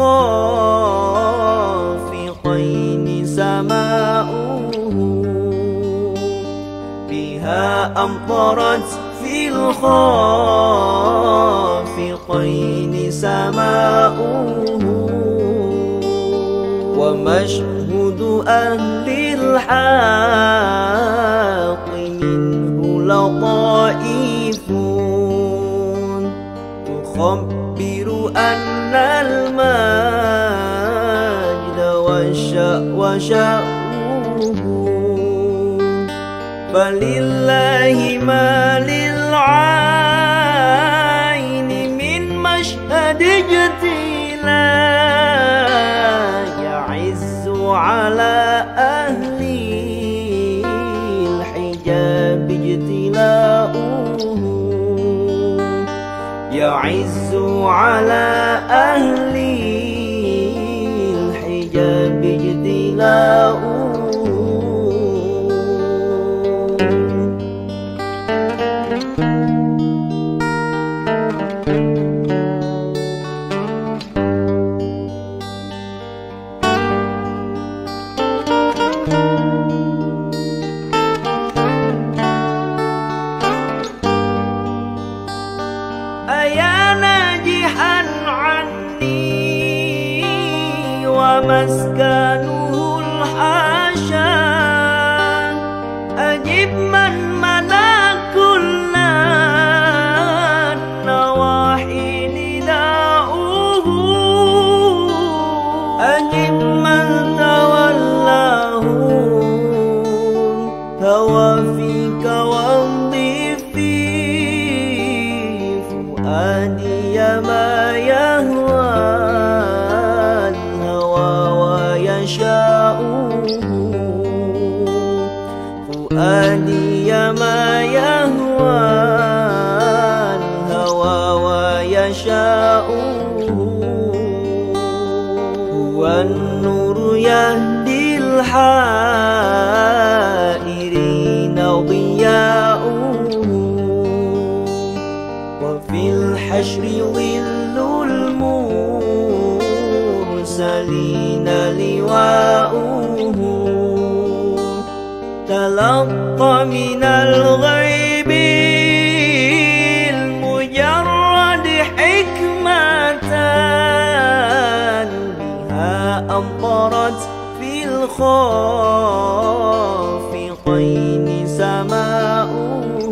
الخافقين سماؤه بها أمطرت في الخافقين سماؤه ومشهد أهل الحال وشأنه فلله ما للعين من مشهد جتيلا يعز على أهل الحجاب اجتلاؤه يعز على أهل خافقين سماؤه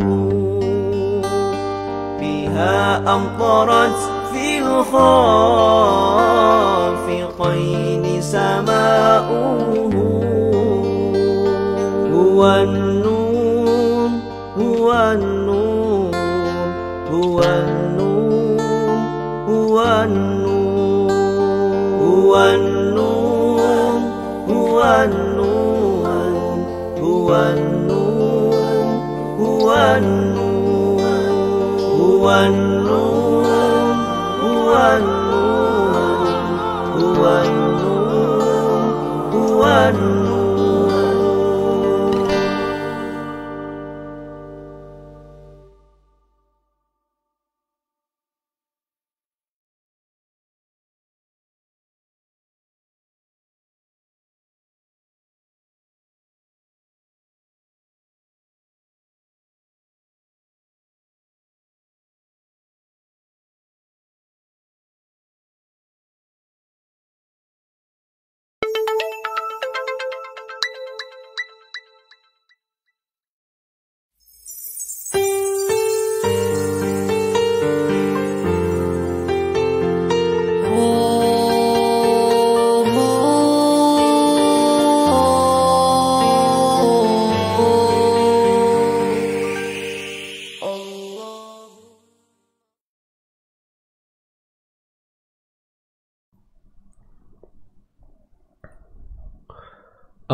بها أمطرت في الخافقين سماؤه هو النور هو النور هو النور هو النور هو النور one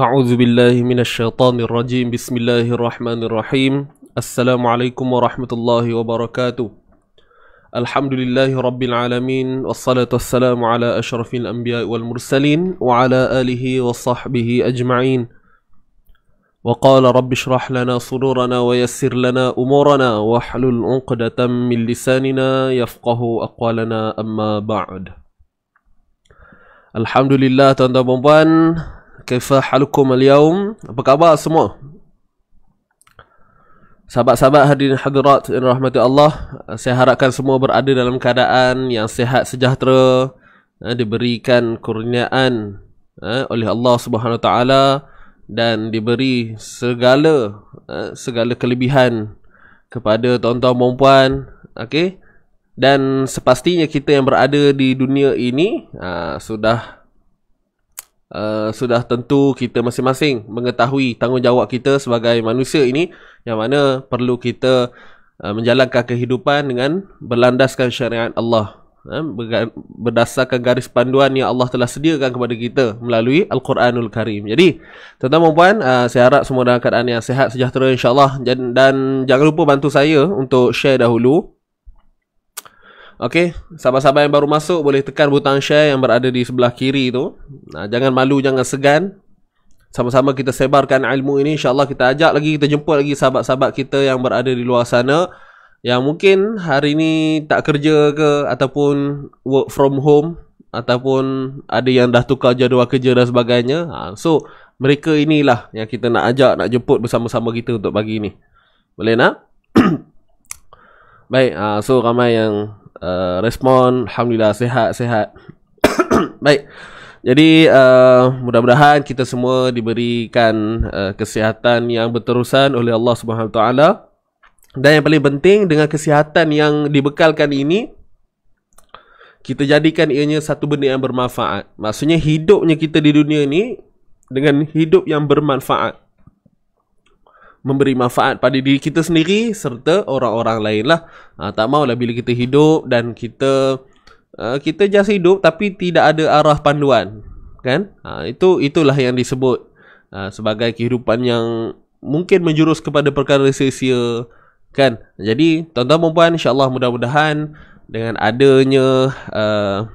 أعوذ بالله من الشيطان الرجيم بسم الله الرحمن الرحيم السلام عليكم ورحمة الله وبركاته الحمد لله رب العالمين والصلاة والسلام على أشرف الأنبياء والمرسلين وعلى آله وصحبه أجمعين وقال رب اشرح لنا صدورنا ويسر لنا أمورنا واحلل عقدة من لساننا يفقه أقوالنا أما بعد الحمد لله tuan كيف حالكم اليوم؟ بكبار semua. Sahabat sahabat hadirin hadirat yang rahmati Allah, saya harapkan semua berada dalam keadaan yang sihat sejahtera, eh, diberikan kurniaan eh, oleh Allah Subhanahu taala dan diberi segala eh, segala kelebihan kepada tuan-tuan dan okey. Dan sepastinya kita yang berada di dunia ini eh, sudah Uh, sudah tentu kita masing-masing mengetahui tanggungjawab kita sebagai manusia ini yang mana perlu kita uh, menjalankan kehidupan dengan berlandaskan syariat Allah uh, berdasarkan garis panduan yang Allah telah sediakan kepada kita melalui Al-Quranul Karim. Jadi, tuan-tuan dan puan, uh, saya harap semua dalam keadaan yang sehat sejahtera Insyaallah dan jangan lupa bantu saya untuk share dahulu Okey, sahabat-sahabat yang baru masuk boleh tekan butang share yang berada di sebelah kiri itu. Nah, jangan malu, jangan segan. Sama-sama kita sebarkan ilmu ini. InsyaAllah kita ajak lagi, kita jemput lagi sahabat-sahabat kita yang berada di luar sana. Yang mungkin hari ini tak kerja ke ataupun work from home. Ataupun ada yang dah tukar jadual kerja dan sebagainya. Ha, so, mereka inilah yang kita nak ajak, nak jemput bersama-sama kita untuk bagi ini. Boleh nak? Baik, ha, so ramai yang Uh, respon alhamdulillah sehat sehat baik jadi uh, mudah-mudahan kita semua diberikan uh, kesihatan yang berterusan oleh Allah Subhanahu taala dan yang paling penting dengan kesihatan yang dibekalkan ini kita jadikan ianya satu benda yang bermanfaat maksudnya hidupnya kita di dunia ini dengan hidup yang bermanfaat memberi manfaat pada diri kita sendiri serta orang-orang lain lah. Ha, tak maulah bila kita hidup dan kita uh, kita just hidup tapi tidak ada arah panduan, kan? Ha, itu itulah yang disebut uh, sebagai kehidupan yang mungkin menjurus kepada perkara sia-sia, kan? Jadi, tuan-tuan dan puan, insya mudah-mudahan dengan adanya uh,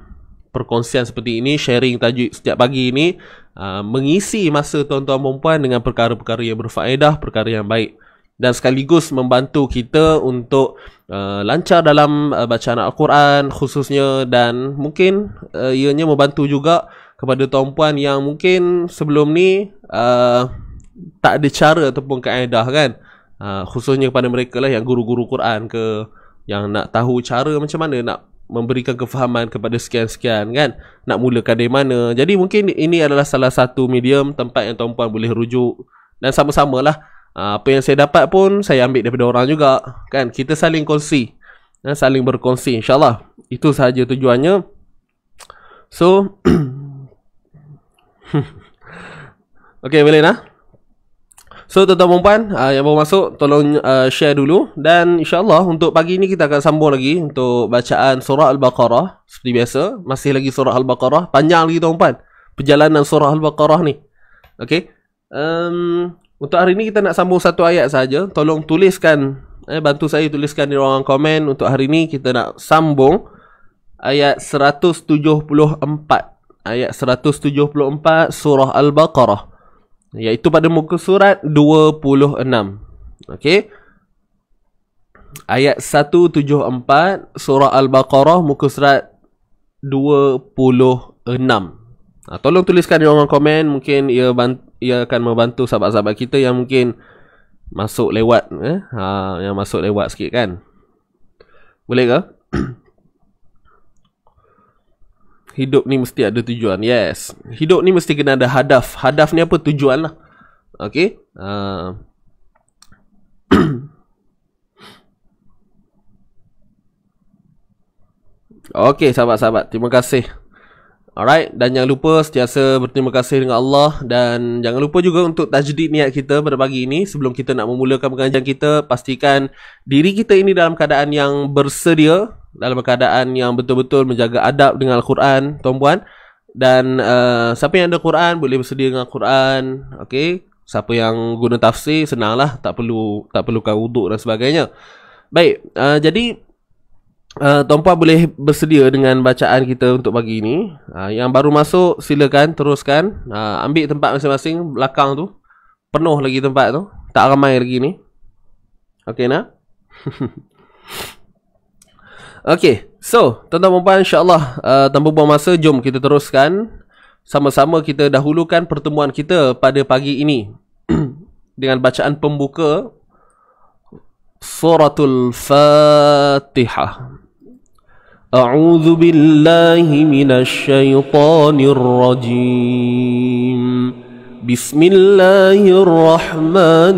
perkongsian seperti ini sharing tajuk setiap pagi ini uh, mengisi masa tuan-tuan perempuan dengan perkara-perkara yang berfaedah perkara yang baik dan sekaligus membantu kita untuk uh, lancar dalam uh, bacaan Al-Quran khususnya dan mungkin uh, ianya membantu juga kepada tuan-puan yang mungkin sebelum ni uh, tak ada cara ataupun kaedah kan uh, khususnya kepada mereka lah yang guru-guru Quran ke yang nak tahu cara macam mana nak memberikan kefahaman kepada sekian-sekian kan nak mulakan dari mana jadi mungkin ini adalah salah satu medium tempat yang tuan-puan boleh rujuk dan sama-samalah ah, apa yang saya dapat pun saya ambil daripada orang juga kan kita saling kongsi dan saling berkongsi insyaallah itu sahaja tujuannya so Okay, boleh nah? So tuan-tuan perempuan uh, ah, yang baru masuk tolong uh, share dulu dan insyaallah untuk pagi ni kita akan sambung lagi untuk bacaan surah al-Baqarah seperti biasa masih lagi surah al-Baqarah panjang lagi tuan-tuan perjalanan surah al-Baqarah ni. Okey. Um, untuk hari ni kita nak sambung satu ayat saja. Tolong tuliskan eh bantu saya tuliskan di ruangan komen untuk hari ni kita nak sambung ayat 174. Ayat 174 surah al-Baqarah iaitu pada muka surat 26. Okey. Ayat 174 surah Al-Baqarah muka surat 26. Ha, tolong tuliskan di ruangan komen mungkin ia bant- ia akan membantu sahabat-sahabat kita yang mungkin masuk lewat eh ha yang masuk lewat sikit kan. Boleh ke? Hidup ni mesti ada tujuan. Yes. Hidup ni mesti kena ada hadaf. Hadaf ni apa? Tujuan lah. Okay. Uh. okay, sahabat-sahabat. Terima kasih. Alright. Dan jangan lupa setiasa berterima kasih dengan Allah. Dan jangan lupa juga untuk tajdid niat kita pada pagi ini. Sebelum kita nak memulakan pengajian kita, pastikan diri kita ini dalam keadaan yang bersedia dalam keadaan yang betul-betul menjaga adab dengan Al-Quran, tuan-puan. Dan uh, siapa yang ada al Quran boleh bersedia dengan al Quran, okey. Siapa yang guna tafsir senanglah, tak perlu tak perlukan wuduk dan sebagainya. Baik, uh, jadi uh, tuan-puan boleh bersedia dengan bacaan kita untuk pagi ini. Uh, yang baru masuk silakan teruskan, uh, ambil tempat masing-masing belakang tu. Penuh lagi tempat tu. Tak ramai lagi ni. Okey nak? Okay, so tuan-tuan dan puan insyaAllah uh, tanpa buang masa, jom kita teruskan. Sama-sama kita dahulukan pertemuan kita pada pagi ini dengan bacaan pembuka Suratul Fatihah. أعوذ Billahi من الشيطان الرجيم بسم الله الرحمن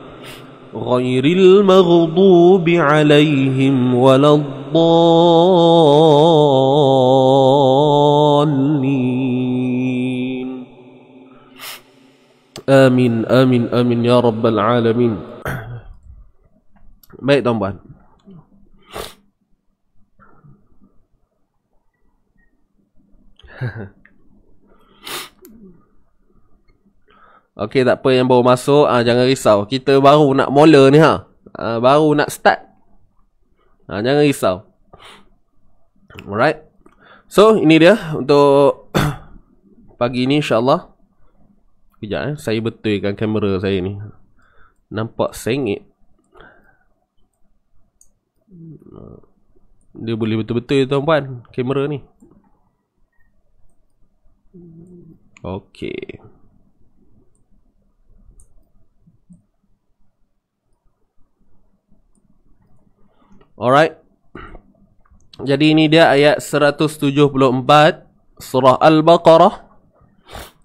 غير المغضوب عليهم ولا الضالين آمين آمين آمين يا رب العالمين ما tuan بعد Ha ha. Okey tak apa yang baru masuk ha, jangan risau. Kita baru nak mula ni ha. ha baru nak start. ha, jangan risau. Alright. So ini dia untuk pagi ni insya-Allah. Kejap eh saya betulkan kamera saya ni. Nampak sengit. Dia boleh betul-betul tuan-tuan kamera ni. Okey. Alright. Jadi ini dia ayat 174 surah Al-Baqarah.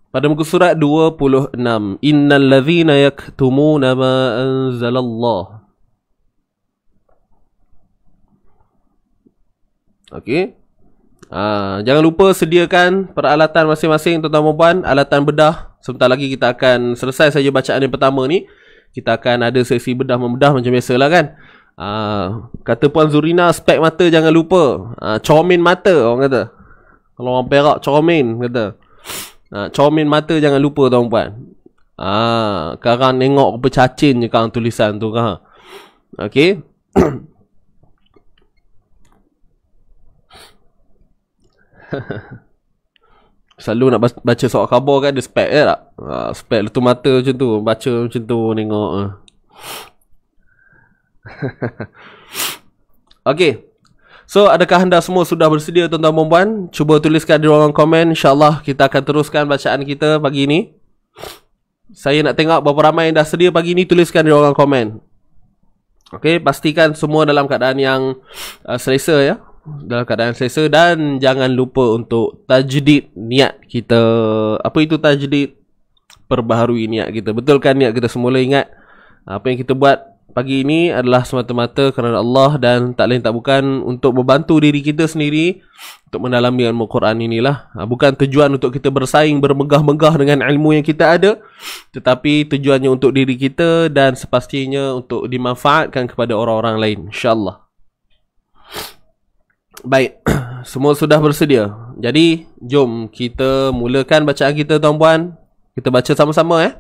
Pada muka surat 26. Innal ladhina yaktumuna ma anzalallah. Okey. Ha, jangan lupa sediakan peralatan masing-masing tuan-tuan dan puan, alatan bedah. Sebentar lagi kita akan selesai saja bacaan yang pertama ni. Kita akan ada sesi bedah membedah macam biasalah kan. Uh, kata Puan Zurina Spek mata jangan lupa uh, Comin mata orang kata Kalau orang perak comin kata uh, Comin mata jangan lupa tuan puan uh, Sekarang tengok apa cacin je kan tulisan tu kan Okay Selalu nak baca soal khabar kan Dia spek je tak Spek letup mata macam tu Baca macam tu Tengok okay. So adakah anda semua sudah bersedia tuan-tuan dan puan? Cuba tuliskan di ruangan komen. Insya-Allah kita akan teruskan bacaan kita pagi ini. Saya nak tengok berapa ramai yang dah sedia pagi ini tuliskan di ruangan komen. Okey, pastikan semua dalam keadaan yang uh, selesa ya. Dalam keadaan selesa dan jangan lupa untuk tajdid niat kita. Apa itu tajdid? Perbaharui niat kita. Betulkan niat kita semula ingat apa yang kita buat pagi ini adalah semata-mata kerana Allah dan tak lain tak bukan untuk membantu diri kita sendiri untuk mendalami ilmu Quran inilah. Ha, bukan tujuan untuk kita bersaing bermegah-megah dengan ilmu yang kita ada tetapi tujuannya untuk diri kita dan sepastinya untuk dimanfaatkan kepada orang-orang lain. InsyaAllah. Baik, semua sudah bersedia. Jadi, jom kita mulakan bacaan kita tuan-puan. Kita baca sama-sama eh.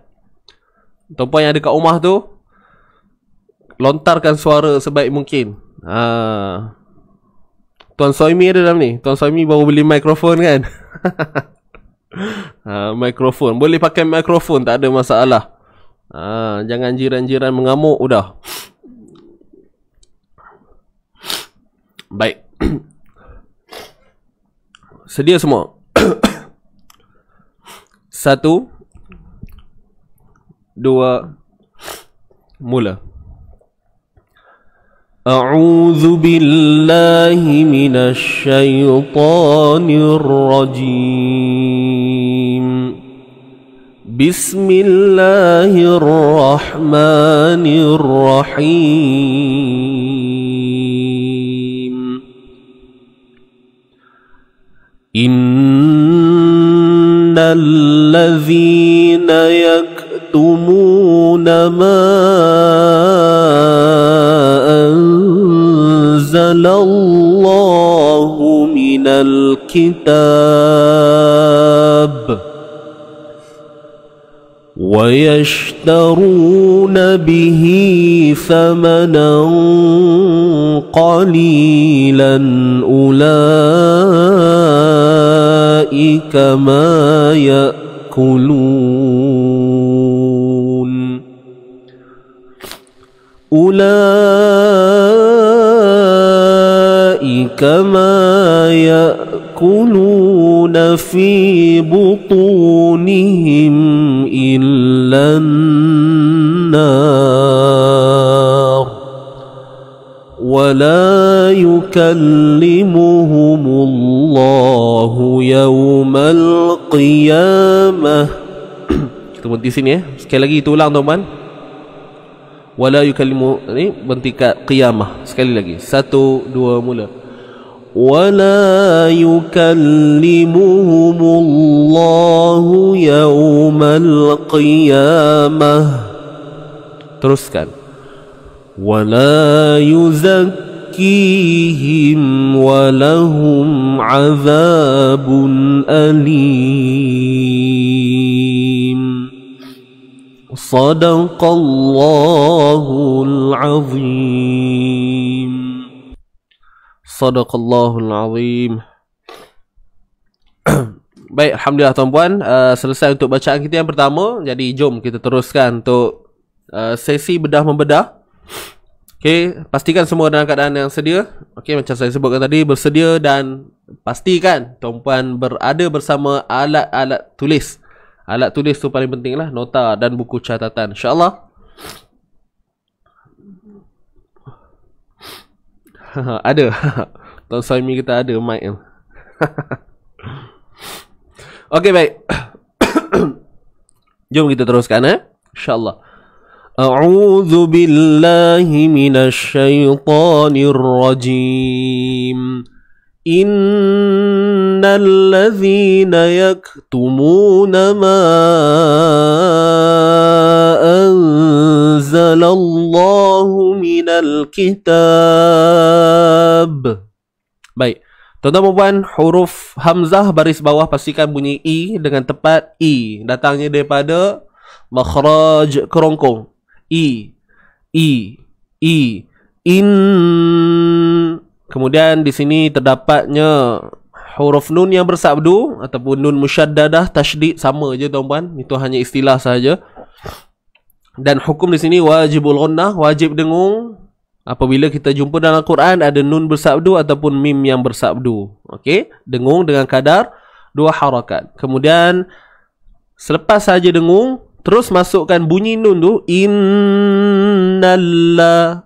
Tuan-puan yang ada kat rumah tu, lontarkan suara sebaik mungkin. Ha. Tuan Soimi ada dalam ni. Tuan Soimi baru beli mikrofon kan? ha, mikrofon. Boleh pakai mikrofon, tak ada masalah. Ha, jangan jiran-jiran mengamuk udah. Baik. Sedia semua. Satu. Dua. Mula. أعوذ بالله من الشيطان الرجيم بسم الله الرحمن الرحيم إن الذين يكتمون ما الكتاب ويشترون به ثمنا قليلا أولئك ما يأكلون أولئك ما في بطونهم إلا النار ولا يكلمهم الله يوم القيامة Kita berhenti sini ya. Sekali lagi itu ulang teman-teman. Wala yukallimu ini berhenti kat qiyamah. Sekali lagi. Satu, dua, mula. ولا يكلمهم الله يوم القيامة teruskan ولا يزكيهم ولهم عذاب أليم صدق الله العظيم Sadaqallahul Azim Baik, Alhamdulillah tuan-puan uh, Selesai untuk bacaan kita yang pertama Jadi jom kita teruskan untuk uh, Sesi bedah-membedah Okay, pastikan semua dalam keadaan yang sedia Okay, macam saya sebutkan tadi Bersedia dan pastikan Tuan-puan berada bersama alat-alat tulis Alat tulis tu paling penting lah Nota dan buku catatan InsyaAllah ada. Tuan Saimi kita ada mic tu. Okey baik. Jom kita teruskan eh. Insya-Allah. A'udzu billahi minasy syaithanir rajim. إن الذين يكتمون ma' أن أنزل الله من الكتاب Baik Tuan-tuan perempuan Huruf Hamzah baris bawah Pastikan bunyi I e Dengan tepat I e. Datangnya daripada Makhraj kerongkong I I I In Kemudian di sini terdapatnya huruf nun yang bersabdu ataupun nun musyaddadah tasydid sama je tuan-tuan itu hanya istilah saja dan hukum di sini wajibul ghunnah, wajib dengung. Apabila kita jumpa dalam Al-Quran ada nun bersabdu ataupun mim yang bersabdu. Okey, dengung dengan kadar dua harakat. Kemudian selepas saja dengung, terus masukkan bunyi nun tu innallah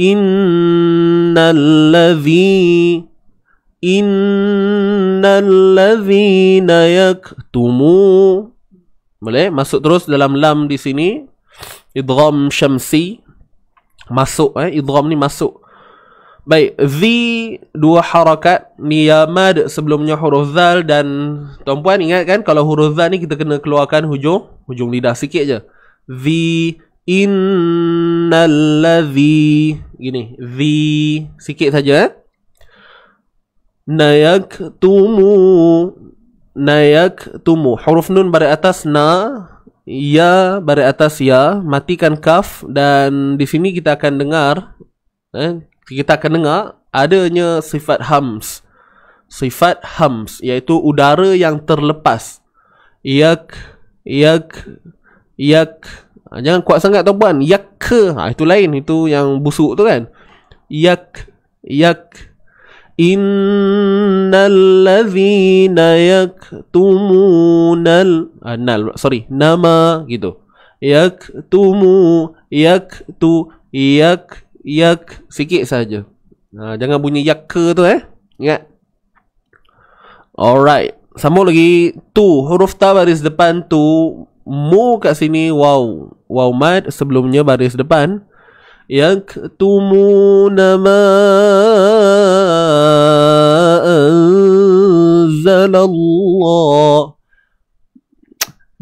innallazi innallazina yaktumu boleh masuk terus dalam lam di sini idgham syamsi masuk eh idgham ni masuk baik zi dua harakat ni yamad sebelumnya huruf zal dan tuan puan ingat kan kalau huruf zal ni kita kena keluarkan hujung hujung lidah sikit je zi innallazi gini zi sikit saja eh nayaktumu nayaktumu huruf nun pada atas na ya bari atas ya matikan kaf dan di sini kita akan dengar eh, kita akan dengar adanya sifat hams sifat hams iaitu udara yang terlepas yak yak yak ah, jangan kuat sangat tuan-tuan yak ha, itu lain itu yang busuk tu kan yak yak Innal ladhina yaktumunal uh, ah, nal, Sorry Nama gitu Yaktumu Yaktu Yak Yak Sikit saja. Uh, jangan bunyi yakka tu eh Ingat Alright Sambung lagi Tu Huruf ta baris depan tu Mu kat sini Wow Wow mad Sebelumnya baris depan يكتمون ما أنزل الله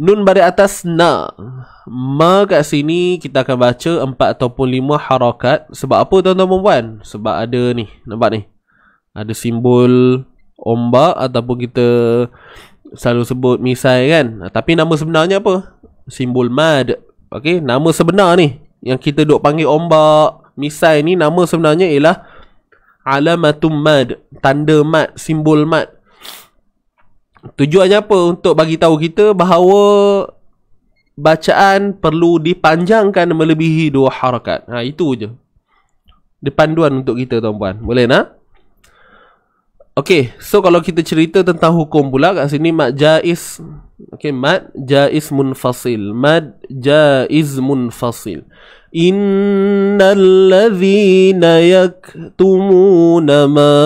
Nun bari atas na Ma kat sini kita akan baca 4 ataupun 5 harakat Sebab apa tuan-tuan perempuan? Sebab ada ni, nampak ni Ada simbol ombak ataupun kita selalu sebut misai kan Tapi nama sebenarnya apa? Simbol mad Okay, nama sebenar ni yang kita duk panggil ombak misai ni nama sebenarnya ialah alamatum mad tanda mad simbol mad tujuannya apa untuk bagi tahu kita bahawa bacaan perlu dipanjangkan melebihi dua harakat ha itu je panduan untuk kita tuan-tuan boleh nak Okay, so kalau kita cerita tentang hukum pula kat sini mad jaiz. Okay, mad jaiz munfasil. Mad jaiz munfasil. Innal ladhina yaktumuna ma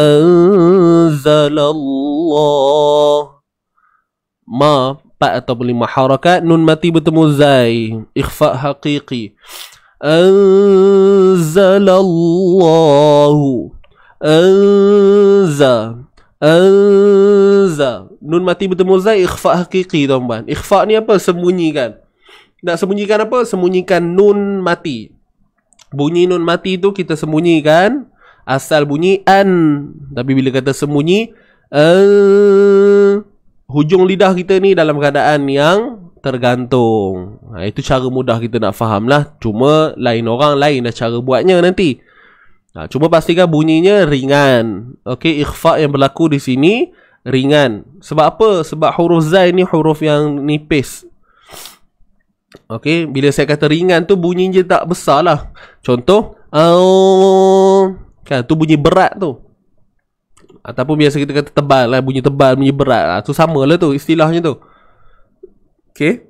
anzalallah. Ma, 4 atau 5 harakat. Nun mati bertemu zai. Ikhfa haqiqi. أنزل الله أنزل أنزل نون متي بتموزاي إخفاء حقيقي تومبان إخفاء ni apa sembunyikan nak sembunyikan apa sembunyikan nun mati bunyi nun mati tu kita sembunyikan asal bunyi an tapi bila kata sembunyi uh, hujung lidah kita ni dalam keadaan yang tergantung. Ha, itu cara mudah kita nak faham lah. Cuma lain orang lain dah cara buatnya nanti. Ha, cuma pastikan bunyinya ringan. Okey, ikhfa yang berlaku di sini ringan. Sebab apa? Sebab huruf zai ni huruf yang nipis. Okey, bila saya kata ringan tu bunyinya tak besar lah. Contoh, uh, kan, tu bunyi berat tu. Ataupun biasa kita kata tebal lah, bunyi tebal, bunyi berat lah. Tu sama lah tu istilahnya tu. Okay.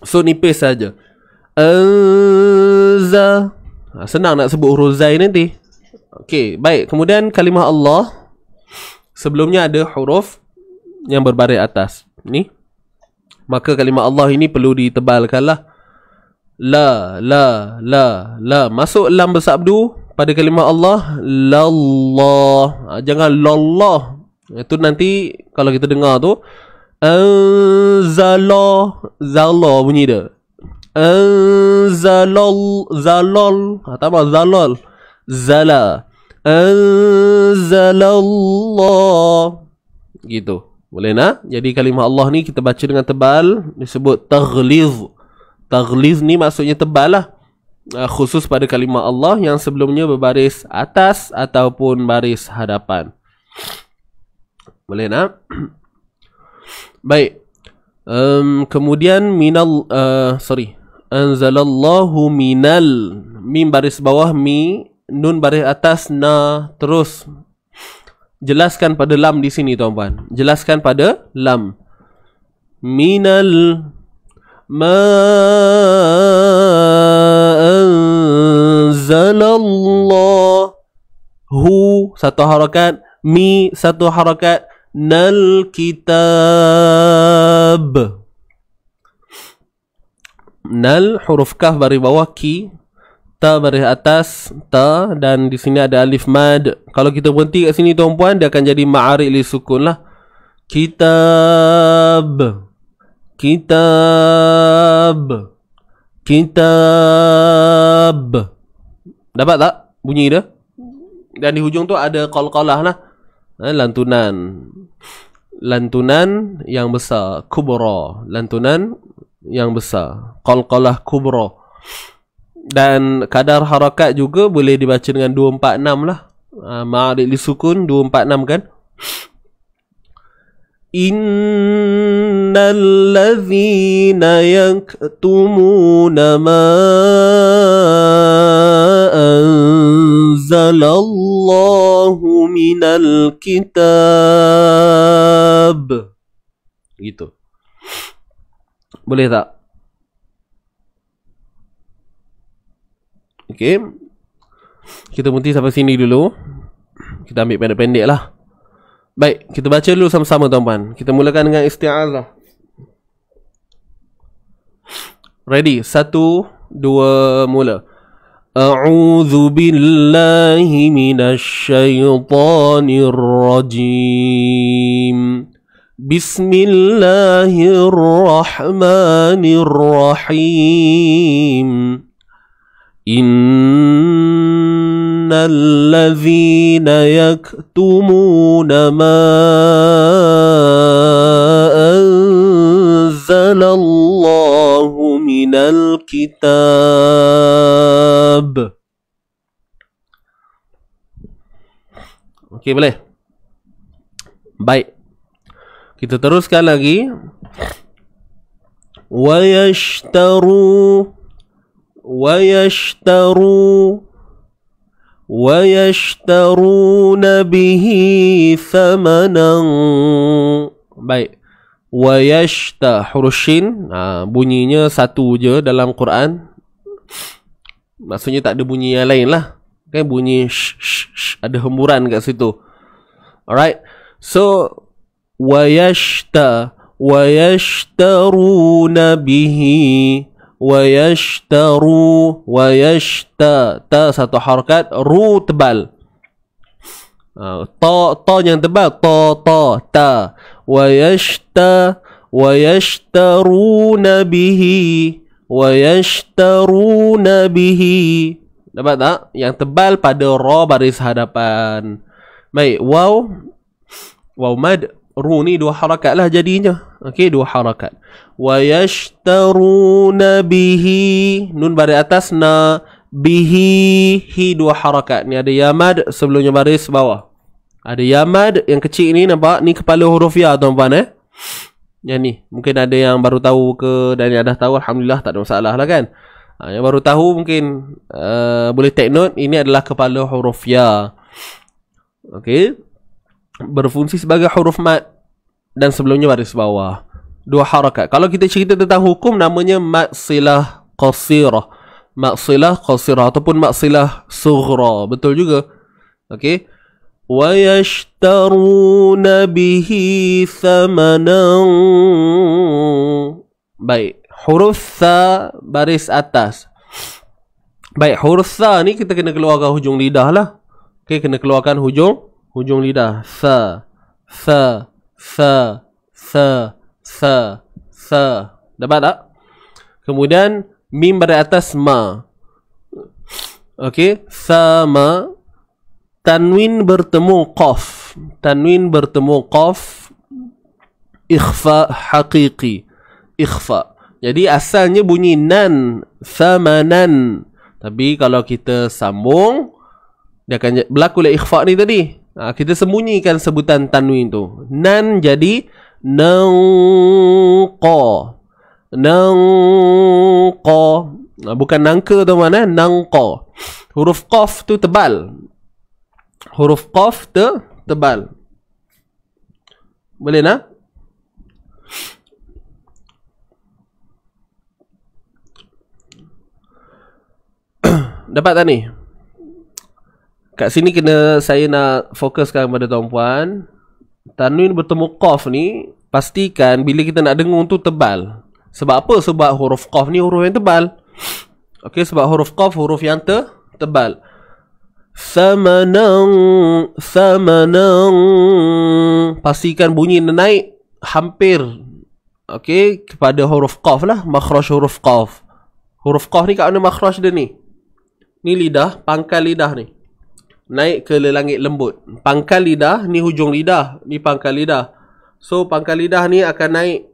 So nipis saja. Eza. Ha, senang nak sebut huruf Zai nanti. Okay. Baik. Kemudian kalimah Allah. Sebelumnya ada huruf yang berbaris atas. Ni. Maka kalimah Allah ini perlu ditebalkan lah. La, la, la, la. Masuk lam bersabdu pada kalimah Allah. La Lallah. Ha, jangan lallah. Itu nanti kalau kita dengar tu. Anzala Zala bunyi dia Anzalal Zalal ha, Tak apa Zalal Zala Anzalallah Gitu Boleh nak? Jadi kalimah Allah ni kita baca dengan tebal Disebut taghliz Taghliz ni maksudnya tebal lah ah, Khusus pada kalimah Allah yang sebelumnya berbaris atas Ataupun baris hadapan Boleh nak? Baik. Um, kemudian minal uh, sorry. Anzalallahu minal mim baris bawah mi nun baris atas na terus jelaskan pada lam di sini tuan-tuan. Jelaskan pada lam. Minal ma anzalallahu satu harakat mi satu harakat nal kitab nal huruf kaf bari bawah ki ta bari atas ta dan di sini ada alif mad kalau kita berhenti kat sini tuan puan dia akan jadi ma'arik li sukun lah kitab kitab kitab dapat tak bunyi dia dan di hujung tu ada kol qalqalah lah eh, lantunan lantunan yang besar Kubro, lantunan yang besar qalqalah Kubro, dan kadar harakat juga boleh dibaca dengan 246 lah uh, ah, ma'arid li sukun 246 kan إن الذين يكتمون ما أنزل الله من الكتاب gitu boleh tak okey kita berhenti sampai sini dulu kita ambil pendek-pendek lah baik kita baca dulu sama-sama tuan-tuan kita mulakan dengan isti'adzah ready satu dua mula أعوذ بالله من الشيطان الرجيم بسم الله الرحمن الرحيم إن الذين يكتمون ما أن أنزل الله من الكتاب Oke boleh? Baik. Kita teruskan lagi. وَيَشْتَرُوا وَيَشْتَرُوا وَيَشْتَرُونَ بِهِ ثَمَنًا Baik. Wayashta hurushin ha, Bunyinya satu je dalam Quran Maksudnya tak ada bunyi yang lain lah Kan bunyi sh, sh, sh, Ada hemburan kat situ Alright So Wayashta Wayashtaruna bihi Wayashtaru Wayashta Ta satu harkat Ru tebal Uh, ta ta yang tebal ta ta ta wa yashta wa yashtaruna bihi wa yashtaruna bihi dapat tak yang tebal pada ra baris hadapan baik wow wow mad ru dua harakat lah jadinya okey dua harakat wa yashtaruna bihi nun baris atas na bihi hi dua harakat. Ni ada yamad sebelumnya baris bawah. Ada yamad yang kecil ni nampak ni kepala huruf ya tuan-tuan eh. Yang ni mungkin ada yang baru tahu ke dan yang dah tahu alhamdulillah tak ada masalah lah kan. Ha, yang baru tahu mungkin uh, boleh take note ini adalah kepala huruf ya. Okey. Berfungsi sebagai huruf mad dan sebelumnya baris bawah. Dua harakat. Kalau kita cerita tentang hukum namanya mad silah qasirah maksilah qasira ataupun maksilah sughra betul juga okey wa yashtaruna bihi thamanan baik huruf tha baris atas baik huruf tha ni kita kena keluarkan hujung lidah lah okey kena keluarkan hujung hujung lidah tha tha tha tha tha tha dapat tak kemudian Mim berada atas ma. Okey, sama tanwin bertemu qaf. Tanwin bertemu qaf ikhfa hakiki ikhfa. Jadi asalnya bunyi nan samanan. Tapi kalau kita sambung dia akan berlaku lah ikhfa ni tadi. Ha, kita sembunyikan sebutan tanwin tu. Nan jadi nangqa. Nangqa ah, Bukan nangka tu mana Nangqa Huruf Qaf tu tebal Huruf Qaf tu tebal Boleh nak? Dapat tak ni? Kat sini kena saya nak fokuskan pada tuan-puan Tanwin bertemu Qaf ni Pastikan bila kita nak dengung tu tebal sebab apa? Sebab huruf qaf ni huruf yang tebal. Okey, sebab huruf qaf huruf yang te tebal. Samanan samanan pastikan bunyi naik hampir okey kepada huruf qaf lah makhraj huruf qaf huruf qaf ni kat mana makhraj dia ni ni lidah pangkal lidah ni naik ke lelangit lembut pangkal lidah ni hujung lidah ni pangkal lidah so pangkal lidah ni akan naik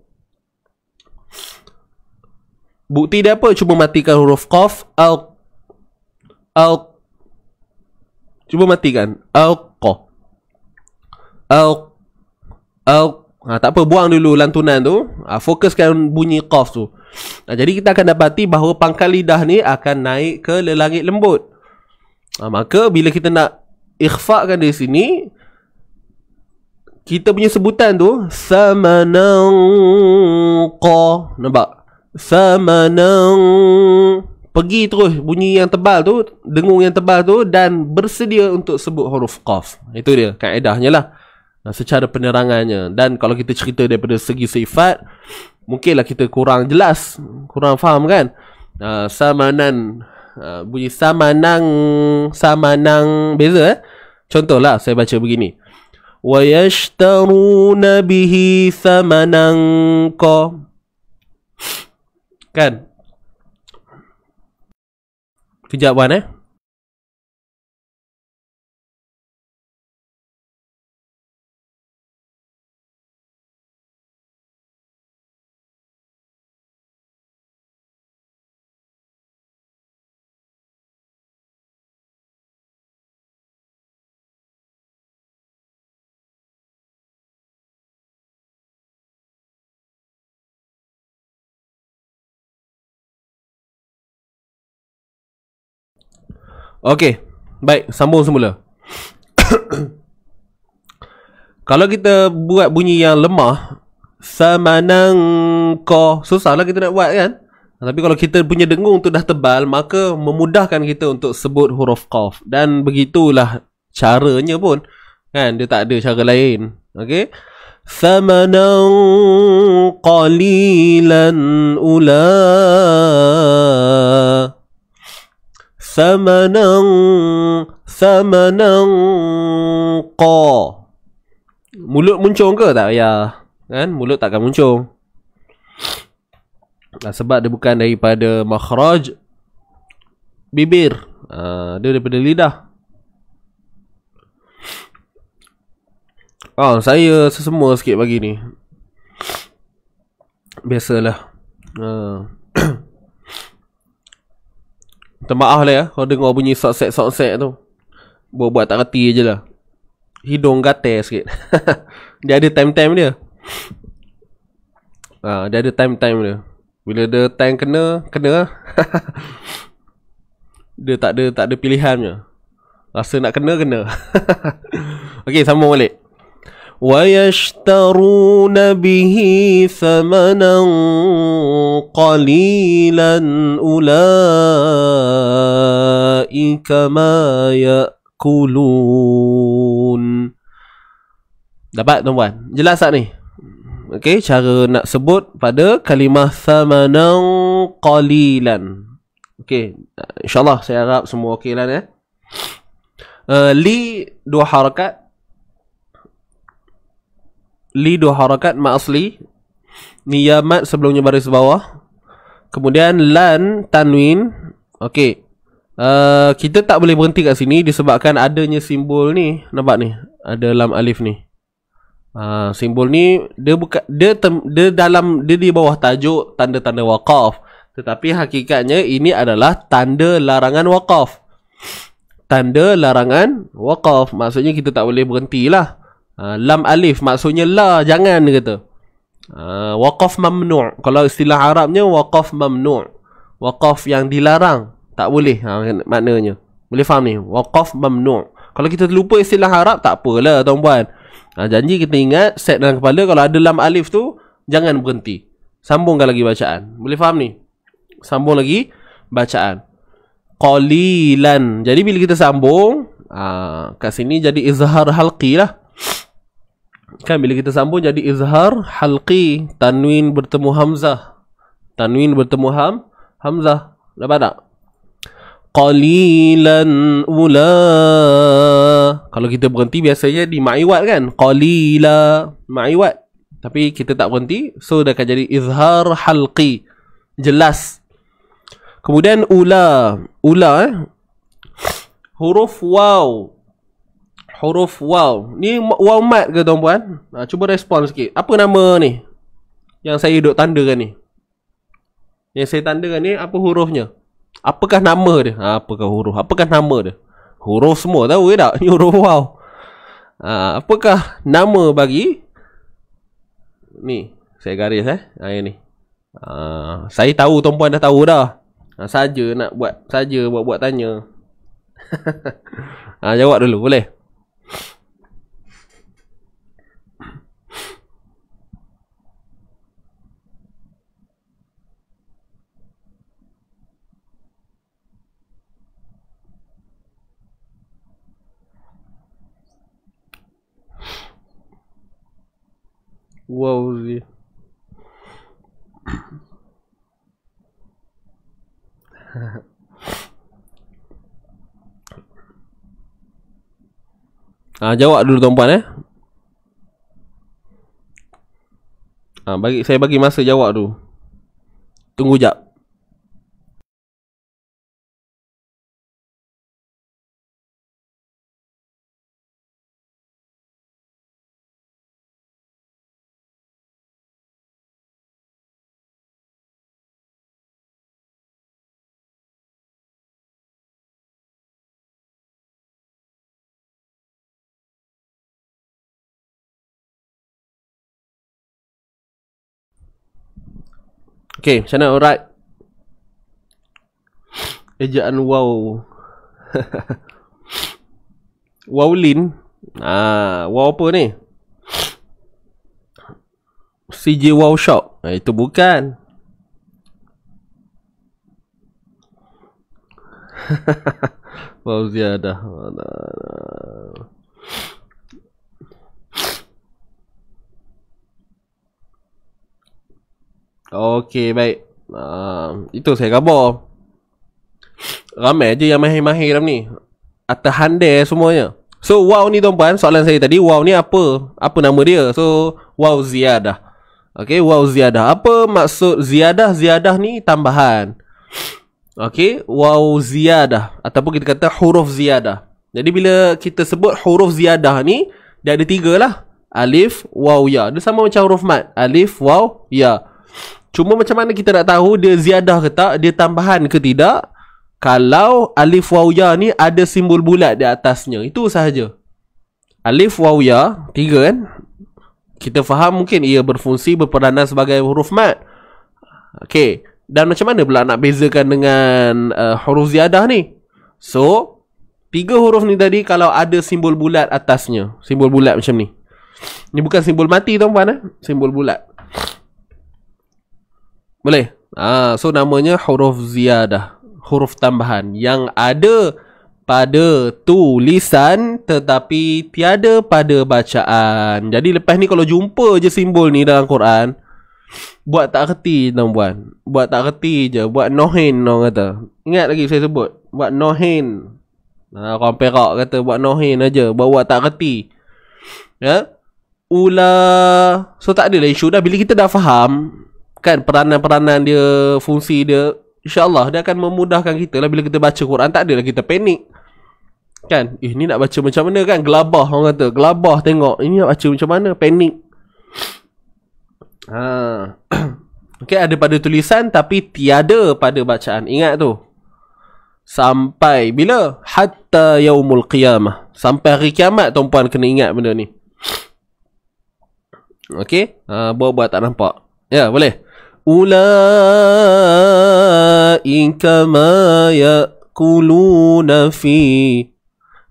Bukti dia apa? Cuba matikan huruf qaf al al Cuba matikan al q al al ha, tak apa buang dulu lantunan tu. Ha, fokuskan bunyi qaf tu. Ha, jadi kita akan dapati bahawa pangkal lidah ni akan naik ke lelangit lembut. Ha, maka bila kita nak ikhfakkan di sini kita punya sebutan tu samanang qa nampak Samanang, Pergi terus bunyi yang tebal tu Dengung yang tebal tu Dan bersedia untuk sebut huruf Qaf Itu dia kaedahnya lah Secara penerangannya Dan kalau kita cerita daripada segi sifat Mungkinlah kita kurang jelas Kurang faham kan uh, Samanan uh, Bunyi samanang Samanang Beza eh Contohlah saya baca begini وَيَشْتَرُونَ بِهِ ثَمَنًا قَلِيلًا Kan Kejap Wan eh Okey. Baik, sambung semula. Kalau kita buat bunyi yang lemah samanang ko Susah lah kita nak buat kan Tapi kalau kita punya dengung tu dah tebal Maka memudahkan kita untuk sebut huruf kof Dan begitulah caranya pun Kan dia tak ada cara lain Okay Semanang qalilan ula. ثمنا ثمنا ق mulut muncung ke tak ya kan mulut takkan muncung sebab dia bukan daripada makhraj bibir ah, dia daripada lidah Oh, saya sesemua sikit pagi ni Biasalah uh, Minta maaf lah ya Kalau dengar bunyi sok-sok-sok tu Buat-buat tak ngerti je lah Hidung gatal sikit Dia ada time-time dia ha, Dia ada time-time dia Bila dia time kena Kena lah. Dia tak ada, tak ada pilihan je Rasa nak kena, kena Okay, sambung balik ويشترون به ثمنا قليلا اولئك ما ياكلون Dapat tuan-tuan? Jelas tak ni? Okay, cara nak sebut pada kalimah thamanan qalilan. Okay, insyaAllah saya harap semua okay lah ni. Eh? Uh, li dua harakat li dua harakat ma asli niyamat sebelumnya baris bawah kemudian lan tanwin okey Uh, eh, kita tak boleh berhenti kat sini disebabkan adanya simbol ni nampak ni ada lam alif ni uh, simbol ni dia buka dia tem, dia dalam dia di bawah tajuk tanda-tanda waqaf tetapi hakikatnya ini adalah tanda larangan waqaf tanda larangan waqaf maksudnya kita tak boleh berhentilah Ha, lam alif maksudnya la jangan dia kata. Uh, waqaf mamnu' kalau istilah Arabnya waqaf mamnu' waqaf yang dilarang tak boleh ha, maknanya boleh faham ni waqaf mamnu' kalau kita terlupa istilah Arab tak apalah tuan-puan ha, janji kita ingat set dalam kepala kalau ada lam alif tu jangan berhenti sambungkan lagi bacaan boleh faham ni sambung lagi bacaan qalilan jadi bila kita sambung ha, kat sini jadi izhar halqi lah Kan bila kita sambung jadi izhar halqi tanwin bertemu hamzah. Tanwin bertemu ham hamzah. Dapat tak? Qalilan ula. Kalau kita berhenti biasanya di maiwat kan? Qalila maiwat. Tapi kita tak berhenti so dah akan jadi izhar halqi. Jelas. Kemudian ula. Ula eh. Huruf waw huruf wow. Ni wow mat ke tuan puan? Ha, cuba respon sikit. Apa nama ni? Yang saya duk tandakan ni. Yang saya tandakan ni apa hurufnya? Apakah nama dia? Ha, apakah huruf? Apakah nama dia? Huruf semua tahu ke tak? Ni huruf wow. Ha, apakah nama bagi? Ni. Saya garis eh. Ha, yang Ha, saya tahu tuan puan dah tahu dah. Ha, saja nak buat. Saja buat-buat tanya. ha, jawab dulu boleh. Wow sih. Ah, jawab dulu tuan eh. Ah, bagi saya bagi masa jawab tu. Tunggu jap. Okay, macam mana? Alright. Ejaan wow. Wowlin. Ah, wow apa ni? CJ Wow Shop. Eh, itu bukan. wow, dia dah. Oh, nah, nah. Okey, baik. Uh, itu saya khabar. Ramai je yang mahir-mahir dalam ni. Atas handai semuanya. So, wow ni tuan-puan. Soalan saya tadi, wow ni apa? Apa nama dia? So, wow ziyadah. Okey, wow ziyadah. Apa maksud ziyadah? Ziyadah ni tambahan. Okey, wow ziyadah. Ataupun kita kata huruf ziyadah. Jadi, bila kita sebut huruf ziyadah ni, dia ada tiga lah. Alif, waw, ya. Dia sama macam huruf mat. Alif, waw, Ya. Cuma macam mana kita nak tahu dia ziadah ke tak, dia tambahan ke tidak? Kalau alif waw ya ni ada simbol bulat di atasnya. Itu sahaja. Alif waw ya, tiga kan? Kita faham mungkin ia berfungsi berperanan sebagai huruf mat. Okey. Dan macam mana pula nak bezakan dengan uh, huruf ziadah ni? So, tiga huruf ni tadi kalau ada simbol bulat atasnya. Simbol bulat macam ni. Ini bukan simbol mati tuan-puan eh. Simbol bulat. Boleh. Ah, so namanya huruf ziyadah, huruf tambahan yang ada pada tulisan tetapi tiada pada bacaan. Jadi lepas ni kalau jumpa je simbol ni dalam Quran, buat tak reti tuan-tuan. Buat tak reti je, buat nohin orang kata. Ingat lagi saya sebut, buat nohin. Ha, orang Perak kata buat nohin aja, buat, buat tak reti. Ya? Ula. So tak adalah isu dah bila kita dah faham, kan peranan-peranan dia, fungsi dia, insyaAllah dia akan memudahkan kita lah bila kita baca Quran. Tak adalah kita panik. Kan? Eh, ni nak baca macam mana kan? Gelabah orang kata. Gelabah tengok. Ini nak baca macam mana? Panik. Ha. Okey, ada pada tulisan tapi tiada pada bacaan. Ingat tu. Sampai bila? Hatta yaumul qiyamah. Sampai hari kiamat, tuan-puan kena ingat benda ni. Okey? Uh, buat-buat tak nampak. Ya, boleh. Ulaika ma yakuluna fi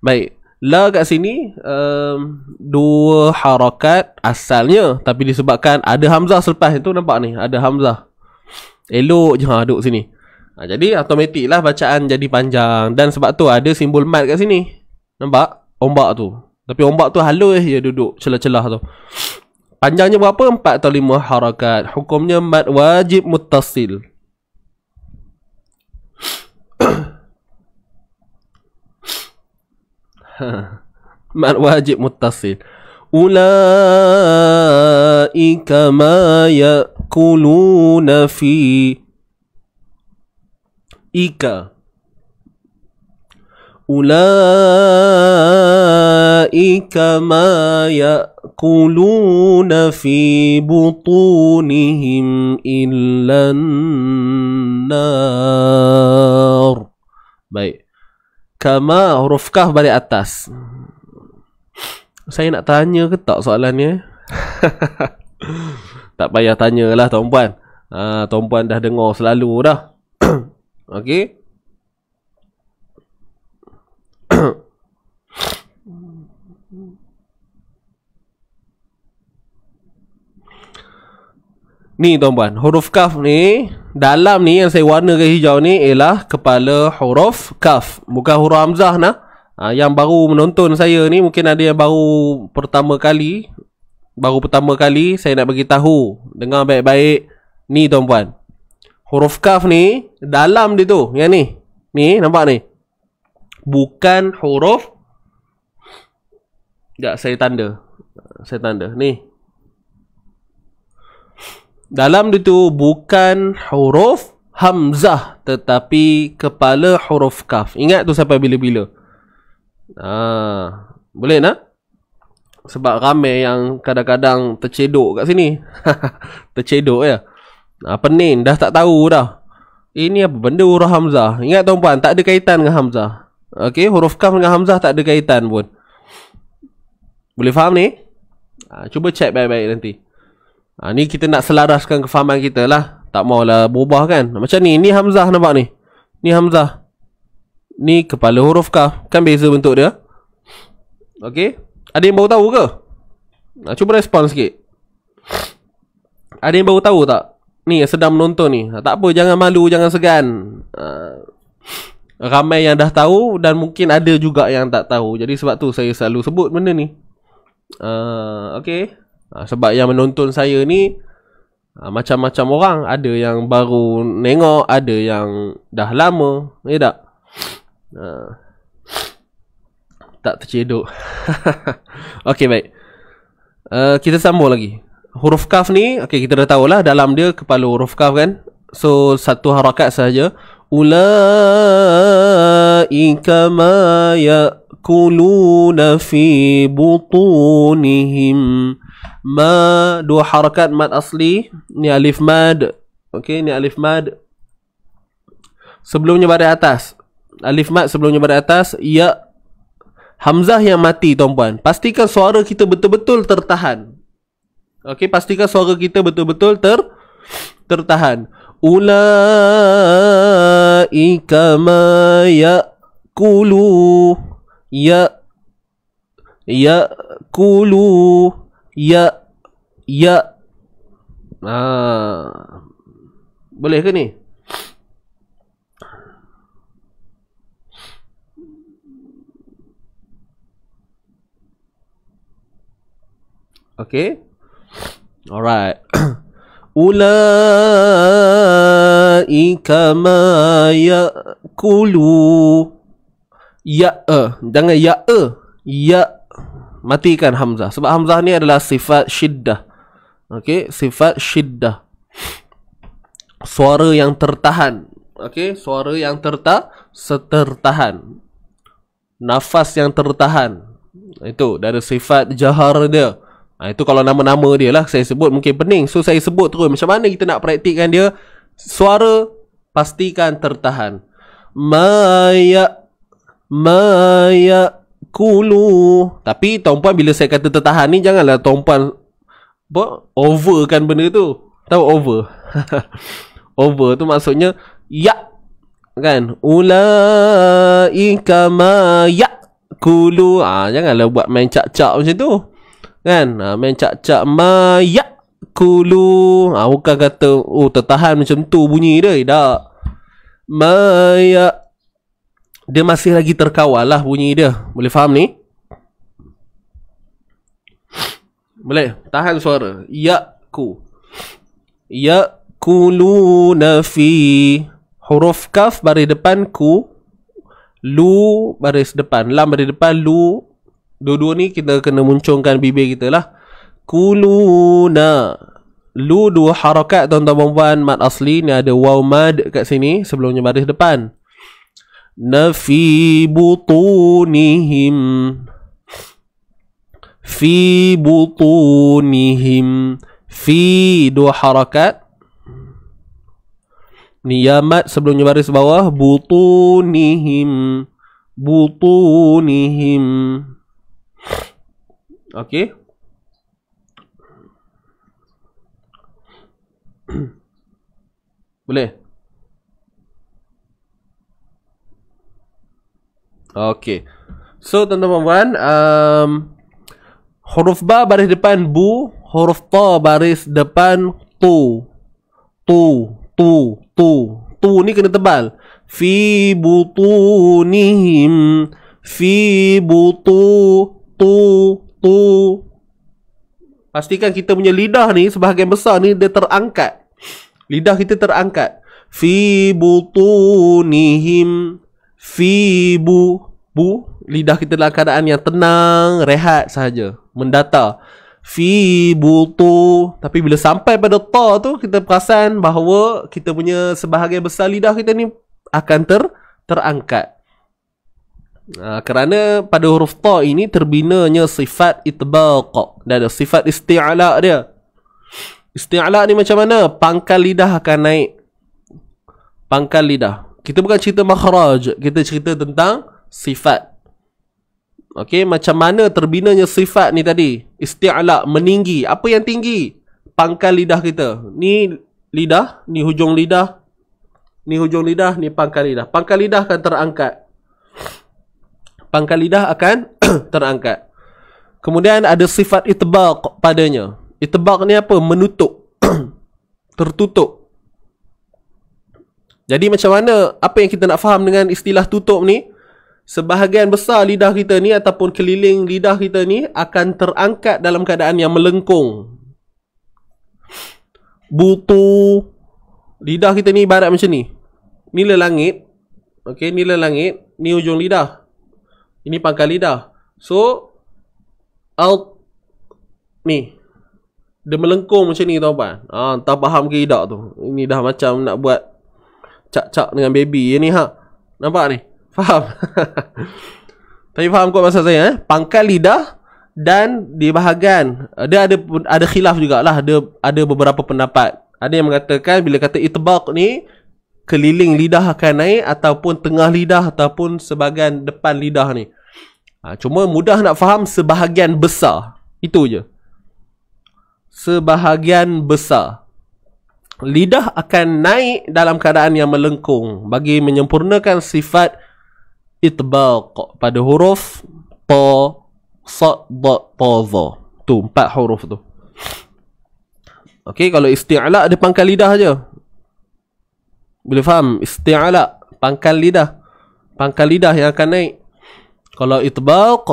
Baik La kat sini um, Dua harakat asalnya Tapi disebabkan ada Hamzah selepas itu nampak ni Ada Hamzah Elok je ha, sini ha, Jadi automatik lah bacaan jadi panjang Dan sebab tu ada simbol mat kat sini Nampak? Ombak tu Tapi ombak tu halus je duduk celah-celah tu Panjangnya berapa? empat atau 5 harakat. Hukumnya mat wajib mutasil. mat wajib mutasil. Ulaika ma yakuluna fi ika أولئك ما يأكلون في بطونهم إلا النار Baik Kama huruf kah balik atas Saya nak tanya ke tak soalan ni Tak payah tanyalah tuan-puan uh, Tuan-puan dah dengar selalu dah Okay ni tuan-puan huruf kaf ni dalam ni yang saya warnakan hijau ni ialah kepala huruf kaf bukan huruf hamzah nah ha, yang baru menonton saya ni mungkin ada yang baru pertama kali baru pertama kali saya nak bagi tahu dengar baik-baik ni tuan-puan huruf kaf ni dalam dia tu yang ni ni nampak ni bukan huruf enggak saya tanda saya tanda ni dalam itu bukan huruf hamzah tetapi kepala huruf kaf ingat tu sampai bila-bila ah boleh nak sebab ramai yang kadang-kadang tercedok kat sini tercedok ya Apa ah, ni? dah tak tahu dah ini apa benda huruf hamzah ingat tuan-puan tak ada kaitan dengan hamzah Okay huruf kaf dengan hamzah tak ada kaitan pun. Boleh faham ni? Ha, cuba check baik-baik nanti. Ha, ni kita nak selaraskan kefahaman kita lah. Tak maulah berubah kan. Macam ni, ni hamzah nampak ni. Ni hamzah. Ni kepala huruf kaf. Kan beza bentuk dia. Okay. Ada yang baru tahu ke? Ha, cuba respon sikit. Ada yang baru tahu tak? Ni yang sedang menonton ni. Ha, tak apa, jangan malu, jangan segan. Uh, ramai yang dah tahu dan mungkin ada juga yang tak tahu. Jadi sebab tu saya selalu sebut benda ni. Uh, ah, okay. Uh, ah, sebab yang menonton saya ni uh, macam-macam orang. Ada yang baru nengok, ada yang dah lama. Ya tak? Uh, tak tercedok. okay baik. Uh, kita sambung lagi. Huruf kaf ni, okay, kita dah tahulah dalam dia kepala huruf kaf kan. So, satu harakat saja. أولئك ما يأكلون في بطونهم ما دو حركات مد أصلي ني ألف مد أوكي ني ألف مد Sebelumnya berada atas Alif Mat sebelumnya berada atas Ya Hamzah yang mati tuan-puan Pastikan suara kita betul-betul tertahan Okey pastikan suara kita betul-betul ter tertahan أولئك ما يأكلوا يأكلوا يأ boleh ke ni? Okay. Alright. Ulaika ma yakulu Ya e Jangan ya e Ya Matikan Hamzah Sebab Hamzah ni adalah sifat syiddah Okey Sifat syiddah Suara yang tertahan Okey Suara yang terta Setertahan Nafas yang tertahan Itu Dari sifat jahar dia Ha, itu kalau nama-nama dia lah saya sebut mungkin pening. So saya sebut terus macam mana kita nak praktikkan dia. Suara pastikan tertahan. Maya. Maya. Kulu. Tapi tuan puan bila saya kata tertahan ni janganlah tuan puan apa? kan benda tu. Tahu over. over tu maksudnya ya kan ulaika ma ya kulu ha, janganlah buat main cak-cak macam tu kan uh, main cak-cak mayak kulu ah uh, bukan kata oh tertahan macam tu bunyi dia dak mayak dia masih lagi terkawal lah bunyi dia boleh faham ni boleh tahan suara yakku yakuluna fi huruf kaf baris depan ku lu baris depan lam baris depan lu Dua-dua ni kita kena muncungkan bibir kita lah Kuluna Lu dua harakat tuan-tuan perempuan Mat asli ni ada waw mad kat sini Sebelumnya baris depan Nafi butunihim Fi butunihim Fi dua harakat Ni yamat sebelumnya baris bawah Butunihim Butunihim Okay. Boleh. Okay. So tuan-tuan puan, um huruf ba baris depan bu, huruf ta baris depan tu. Tu, tu, tu. Tu ni kena tebal. Fi butunihim fi butu tu, tu. Pastikan kita punya lidah ni sebahagian besar ni dia terangkat. Lidah kita terangkat. Fi butunihim fi bu bu lidah kita dalam keadaan yang tenang, rehat saja, mendata. Fi butu tapi bila sampai pada ta tu kita perasan bahawa kita punya sebahagian besar lidah kita ni akan ter terangkat. Ah, kerana pada huruf ta ini terbinanya sifat itibaq dan ada sifat isti'ala dia. Isti'ala ni macam mana? Pangkal lidah akan naik. Pangkal lidah. Kita bukan cerita makhraj, kita cerita tentang sifat. Okey, macam mana terbinanya sifat ni tadi? Isti'ala meninggi. Apa yang tinggi? Pangkal lidah kita. Ni lidah, ni hujung lidah. Ni hujung lidah, ni pangkal lidah. Pangkal lidah akan terangkat pangkal lidah akan terangkat. Kemudian ada sifat itbaq padanya. Itbaq ni apa? Menutup. Tertutup. Jadi macam mana apa yang kita nak faham dengan istilah tutup ni? Sebahagian besar lidah kita ni ataupun keliling lidah kita ni akan terangkat dalam keadaan yang melengkung. Butu lidah kita ni barat macam ni. Ni langit. Okey, ni langit, ni hujung lidah. Ini pangkal lidah. So al ni dia melengkung macam ni tau pak, ha, tak faham ke tidak tu. Ini dah macam nak buat cak-cak dengan baby ya ni ha. Nampak ni? Faham. Tapi faham kau masa saya eh? Pangkal lidah dan di bahagian dia ada ada khilaf jugalah. Ada ada beberapa pendapat. Ada yang mengatakan bila kata itbaq ni keliling lidah akan naik ataupun tengah lidah ataupun sebahagian depan lidah ni. Ha, cuma mudah nak faham sebahagian besar. Itu je. Sebahagian besar. Lidah akan naik dalam keadaan yang melengkung bagi menyempurnakan sifat itbaq pada huruf pa, sa, da, ta, za. Tu, empat huruf tu. Okey, kalau isti'la depan lidah aja. Boleh faham? Isti'ala Pangkal lidah Pangkal lidah yang akan naik Kalau itbaq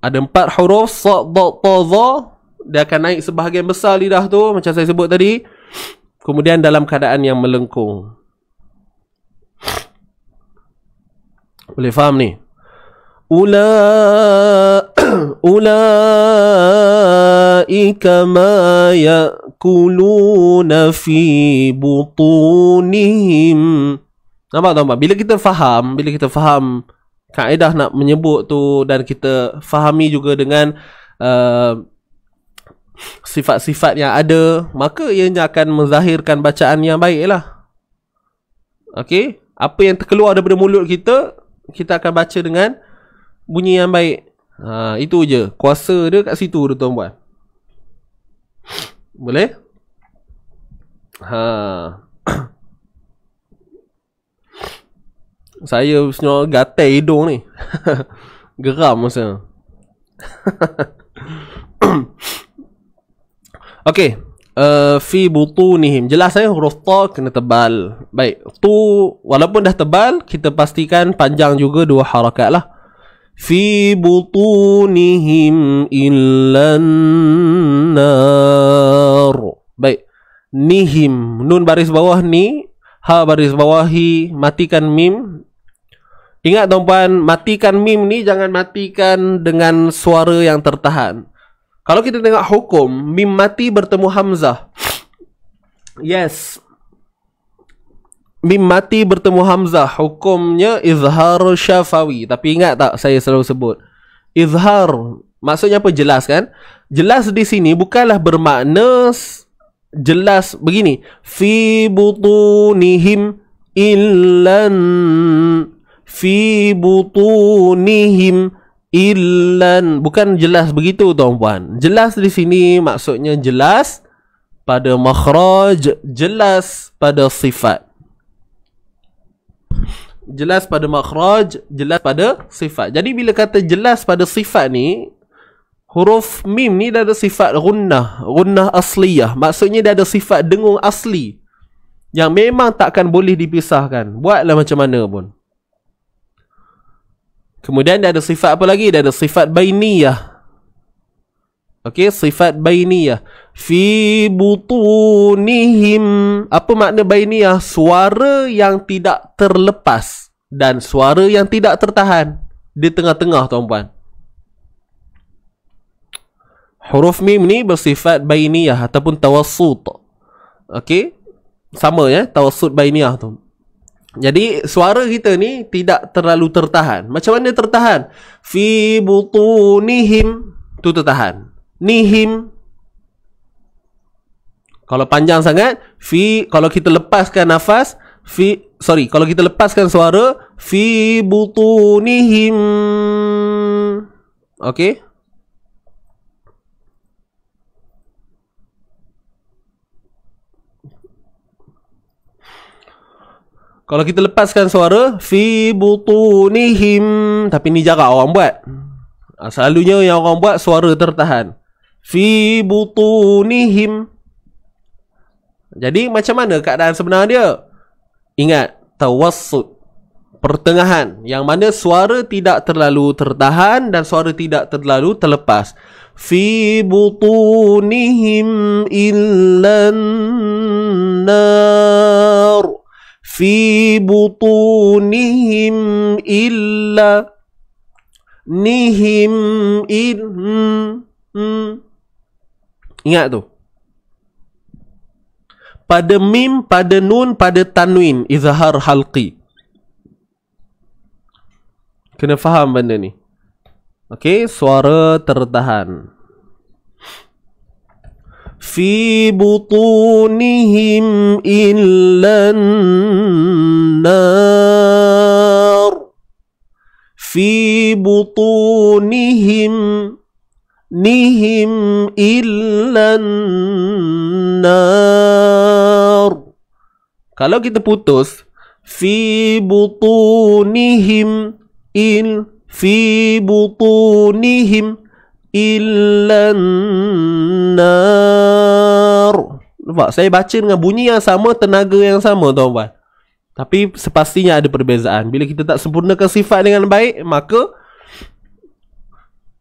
Ada empat huruf Sa' da' ta' za Dia akan naik sebahagian besar lidah tu Macam saya sebut tadi Kemudian dalam keadaan yang melengkung Boleh faham ni? Ula Ula أولئك ما يأكلون في بطونهم Nampak tak nampak? Bila kita faham, bila kita faham kaedah nak menyebut tu dan kita fahami juga dengan uh, sifat-sifat yang ada, maka ia akan menzahirkan bacaan yang baik lah. Okay? Apa yang terkeluar daripada mulut kita, kita akan baca dengan bunyi yang baik. Uh, itu je. Kuasa dia kat situ tu tuan-puan. Boleh? Ha. Saya senyum gatal hidung ni. Geram masa. Okey. Uh, fi butunihim Jelas eh Huruf ta kena tebal Baik Tu Walaupun dah tebal Kita pastikan panjang juga Dua harakat lah في بطونهم إلا النار Baik Nihim Nun baris bawah ni Ha baris bawahi Matikan mim Ingat tuan-puan Matikan mim ni Jangan matikan Dengan suara yang tertahan Kalau kita tengok hukum Mim mati bertemu Hamzah Yes Mim mati bertemu Hamzah Hukumnya Izhar syafawi Tapi ingat tak Saya selalu sebut Izhar Maksudnya apa jelas kan Jelas di sini Bukanlah bermakna Jelas Begini Fi butunihim Illan Fi butunihim Illan Bukan jelas begitu tuan-puan Jelas di sini Maksudnya jelas Pada makhraj Jelas pada sifat jelas pada makhraj, jelas pada sifat. Jadi bila kata jelas pada sifat ni, huruf mim ni dia ada sifat gunnah, gunnah asliyah. Maksudnya dia ada sifat dengung asli yang memang takkan boleh dipisahkan. Buatlah macam mana pun. Kemudian dia ada sifat apa lagi? Dia ada sifat bainiyah. Okey, sifat bainiyah fi butunihim. Apa makna bainiyah? Suara yang tidak terlepas dan suara yang tidak tertahan di tengah-tengah tuan-puan. Huruf mim ni bersifat bainiyah ataupun tawasut. Okey, sama ya, tawassut bainiyah tu. Jadi suara kita ni tidak terlalu tertahan. Macam mana tertahan? Fi butunihim tu tertahan nihim kalau panjang sangat fi kalau kita lepaskan nafas fi sorry kalau kita lepaskan suara fi butunihim okey Kalau kita lepaskan suara fi butunihim tapi ni jarak orang buat. Ah, selalunya yang orang buat suara tertahan fi butunihim jadi macam mana keadaan sebenarnya? dia ingat tawassut pertengahan yang mana suara tidak terlalu tertahan dan suara tidak terlalu terlepas fi butunihim illan nar fi butunihim illa nihim in mm, Ingat tu. Pada mim, pada nun, pada tanwin. Izhar halqi. Kena faham benda ni. Okay, suara tertahan. Fi butunihim إلا nar, fi butunihim. إلا نهم إلا النار kalau kita putus fi butunihim il fi butunihim illan nar nampak saya baca dengan bunyi yang sama tenaga yang sama tuan-tuan tapi sepastinya ada perbezaan bila kita tak sempurnakan sifat dengan baik maka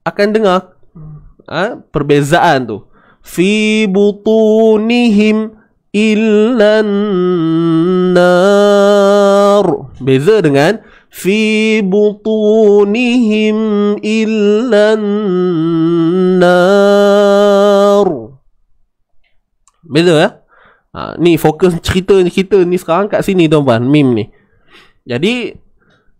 akan dengar ha? perbezaan tu fi butunihim illan nar. beza dengan fi butunihim illannar beza ya eh? ha, ni fokus cerita kita ni sekarang kat sini tuan-tuan mim ni jadi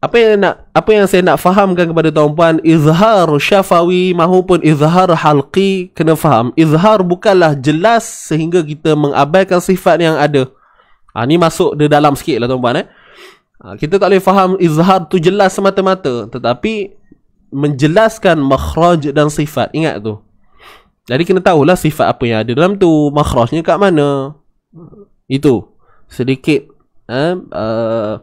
apa yang nak apa yang saya nak fahamkan kepada tuan-puan izhar syafawi mahupun izhar halqi kena faham izhar bukanlah jelas sehingga kita mengabaikan sifat yang ada ha, ni masuk di dalam sikit lah tuan eh ha, kita tak boleh faham izhar tu jelas semata-mata tetapi menjelaskan makhraj dan sifat ingat tu jadi kena tahulah sifat apa yang ada dalam tu makhrajnya kat mana itu sedikit Ha? Eh,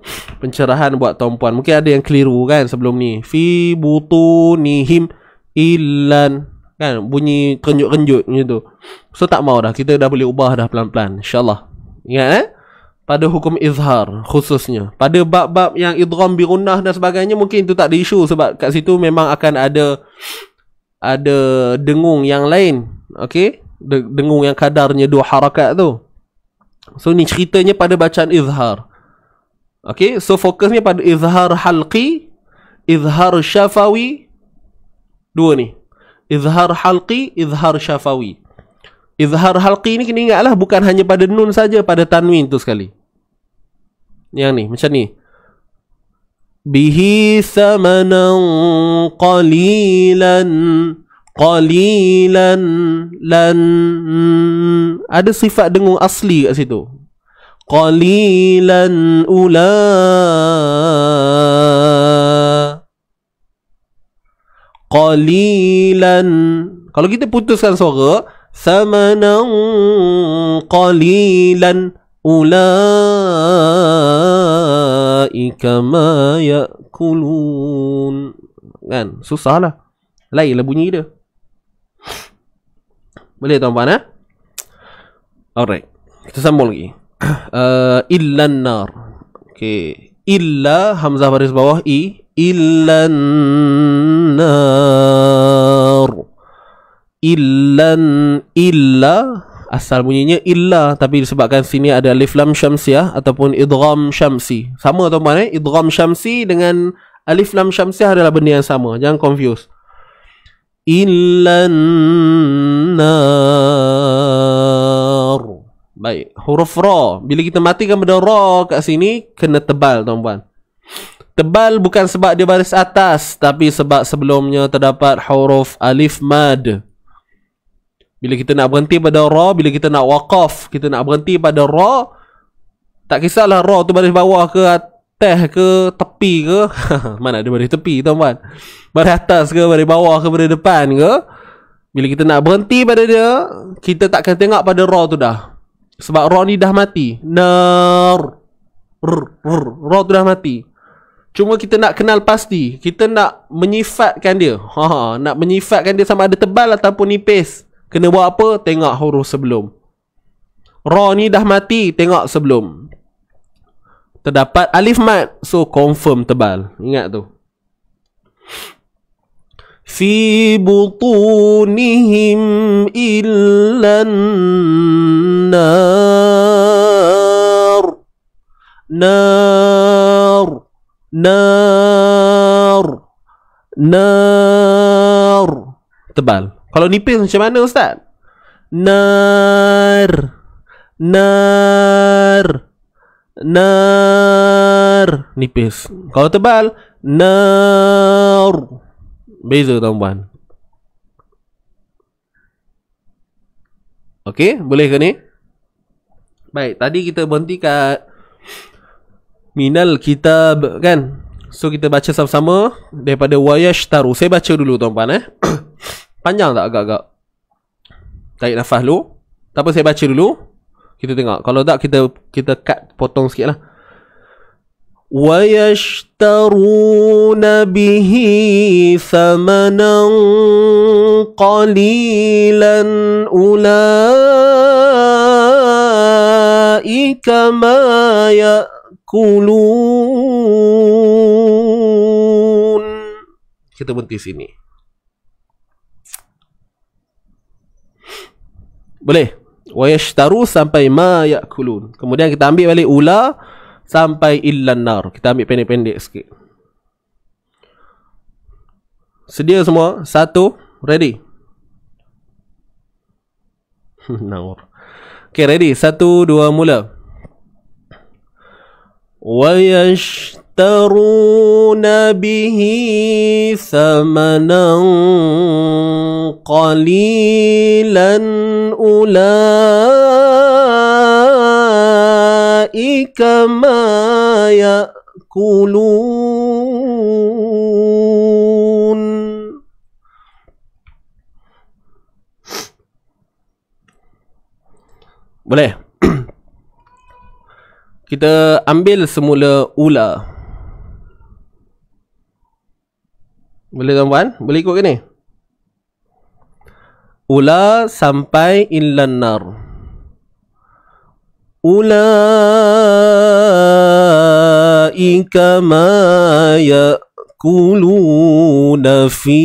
pencerahan buat tuan-puan. Mungkin ada yang keliru kan sebelum ni. Fi butu nihim ilan kan bunyi kenyut-kenyut macam tu. So tak mau dah. Kita dah boleh ubah dah pelan-pelan Insyaallah. allah Ingat eh? Pada hukum izhar khususnya. Pada bab-bab yang idgham birunnah dan sebagainya mungkin itu tak ada isu sebab kat situ memang akan ada ada dengung yang lain. Okay, De- dengung yang kadarnya dua harakat tu. So ni ceritanya pada bacaan izhar. Okay, so fokusnya pada izhar halqi, izhar syafawi, dua ni. Izhar halqi, izhar syafawi. Izhar halqi ni kena ingat lah, bukan hanya pada nun saja pada tanwin tu sekali. Yang ni, macam ni. Bihi thamanan qalilan qalilan lan ada sifat dengung asli kat situ qalilan ula qalilan kalau kita putuskan suara samanan qalilan ulaika ma yakulun kan susahlah lain lah bunyi dia boleh tuan-puan eh? Alright. Kita sambung lagi. Uh, illa nar. Okay. Illa hamzah baris bawah i. Illa nar. Illa illa asal bunyinya illa tapi disebabkan sini ada alif lam ya, ataupun idgham syamsi. Sama tuan-puan eh? Idgham syamsi dengan alif lam syamsiah adalah benda yang sama. Jangan confuse. إلا النار Baik, huruf ra. Bila kita matikan benda ra kat sini, kena tebal, tuan-tuan. Tebal bukan sebab dia baris atas, tapi sebab sebelumnya terdapat huruf alif mad. Bila kita nak berhenti pada ra, bila kita nak waqaf, kita nak berhenti pada ra, tak kisahlah ra tu baris bawah ke teh ke tepi ke mana ada boleh tepi tu tuan pada atas ke pada bawah ke pada depan ke bila kita nak berhenti pada dia kita takkan tengok pada raw tu dah sebab raw ni dah mati ner raw tu dah mati cuma kita nak kenal pasti kita nak menyifatkan dia ha, ha nak menyifatkan dia sama ada tebal ataupun nipis kena buat apa tengok huruf sebelum raw ni dah mati tengok sebelum terdapat alif mat so confirm tebal ingat tu fi butunihim illan nar nar nar nar tebal kalau nipis macam mana ustaz nar nar, nar. Nar Nipis Kalau tebal nar. Beza tambahan Okey, boleh ke ni? Baik, tadi kita berhenti kat Minal kitab kan? So kita baca sama-sama daripada Wayash Taru. Saya baca dulu tuan-tuan eh. Panjang tak agak-agak? Tarik nafas dulu. Tak apa saya baca dulu. Kita tengok. Kalau tak kita kita cut potong sikitlah. Wa yashtaruna bihi thamanan qalilan ulaika ma yakulun. Kita berhenti sini. Boleh? wayashtaru sampai ma yakulun. Kemudian kita ambil balik ula sampai illan nar. Kita ambil pendek-pendek sikit. Sedia semua? Satu, ready. Nawar. okay, ready. Satu, dua, mula. Wayashtaru تشترون به ثمنا قليلا أولئك ما يأكلون Boleh? Kita ambil semula ular Boleh tuan-puan? Boleh ikut ke ni? Ula sampai illan nar Ula Ika ma ya Kuluna fi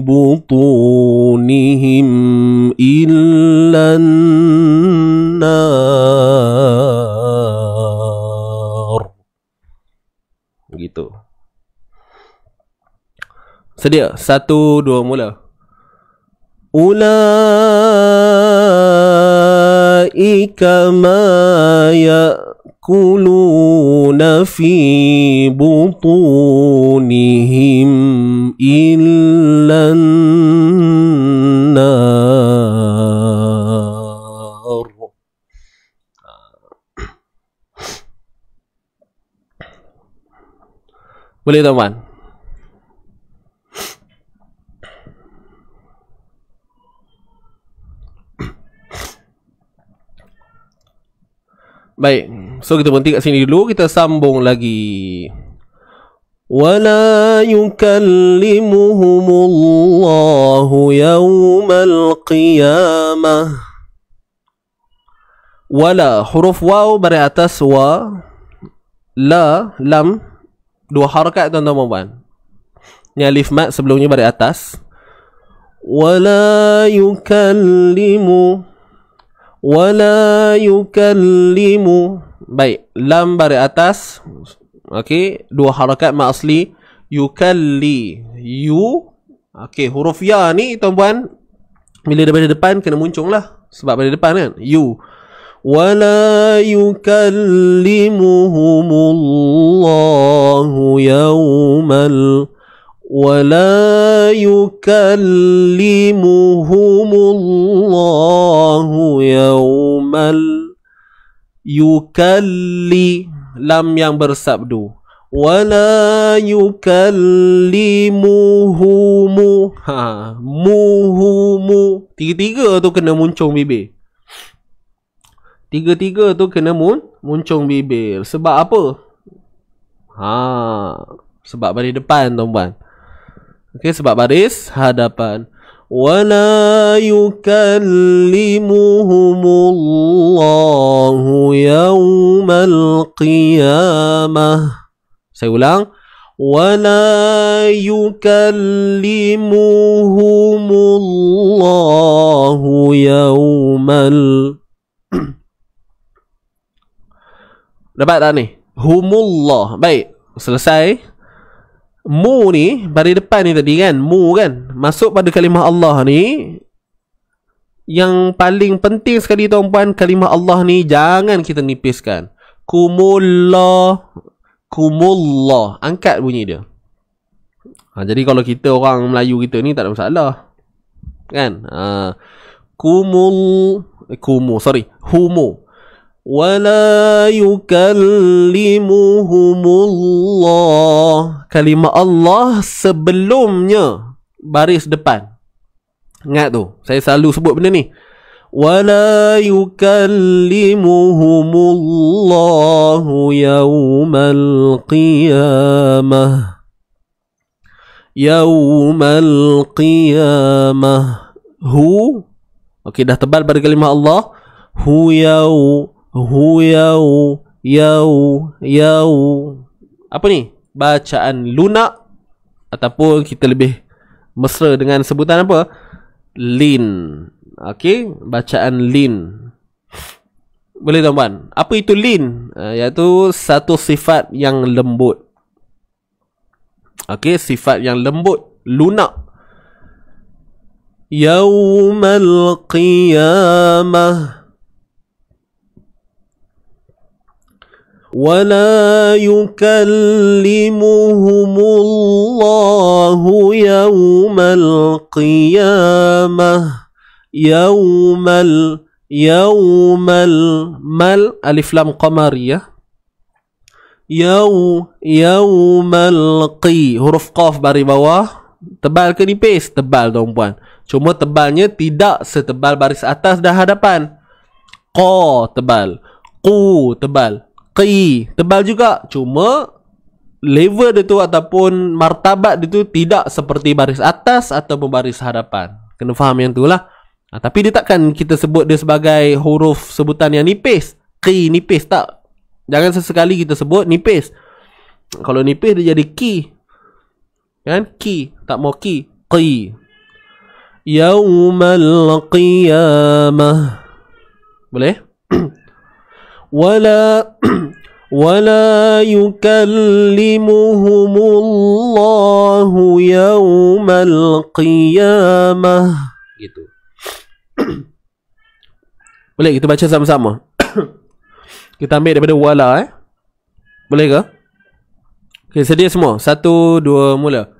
butunihim illan nar Sedia Satu Dua Mula Ula'ika ma يأكلون fi بطونهم illa النار Boleh tuan-tuan? Baik. So kita berhenti kat sini dulu, kita sambung lagi. ولا يكلمهم الله يوم القيامة ولا حروف واو بري أتس و لا لم دو حركة تن تن نالف ما سبلوني بري أتس ولا يكلمهم wala yukallimu baik lam bari atas okey dua harakat ma asli yukalli yu okey huruf ya ni tuan-tuan bila daripada depan kena muncung lah sebab pada depan kan yu wala yukallimuhumullahu yawmal ولا يكلمهم الله يوم ال يكلي لم ينبر سبدو ولا يكلمهم ها مهم تيجي تيجي تو كنا منشون بيبي تيجي تيجي تو كنا من منشون بيبي سبب apa ها sebab dari depan tuan-tuan Okey sebab baris hadapan. Wala yukallimuhumullahu yawmal qiyamah. Saya ulang. Wala yukallimuhumullahu yawmal Dapat tak ni? Humullah. Baik. Selesai mu ni pada depan ni tadi kan mu kan masuk pada kalimah Allah ni yang paling penting sekali tuan-puan kalimah Allah ni jangan kita nipiskan kumullah kumullah angkat bunyi dia ha, jadi kalau kita orang Melayu kita ni tak ada masalah kan ha, kumul eh, kumu sorry humu ولا يكلمهم الله kalimah Allah sebelumnya baris depan ingat tu saya selalu sebut benda ni ولا يكلمهم الله يوم القيامة يوم القيامة هو okay, dah tebal pada kalimah Allah hu يوم hu yau yau yau apa ni bacaan lunak ataupun kita lebih mesra dengan sebutan apa lin okey bacaan lin boleh tuan-tuan apa itu lin uh, iaitu satu sifat yang lembut okey sifat yang lembut lunak yaumal qiyamah ولا يكلمهم الله يوم القيامة يوم ال يوم المل ألف لام قمرية يو يوم القي حرف قاف باري بوا تبال كني بيس تبال دوم بوان cuma tebalnya tidak setebal baris atas dan hadapan قا تبال قو تبال Kei Tebal juga Cuma Level dia tu Ataupun Martabat dia tu Tidak seperti baris atas atau baris hadapan Kena faham yang tu lah ha, Tapi dia takkan Kita sebut dia sebagai Huruf sebutan yang nipis Ki nipis tak Jangan sesekali kita sebut nipis Kalau nipis dia jadi ki Kan? Ki Tak mau ki Ki. Yaumal qiyamah Boleh? ولا ولا يكلمهم الله يوم القيامة gitu boleh kita baca sama-sama kita ambil daripada wala eh boleh ke okay, sedia semua satu dua mula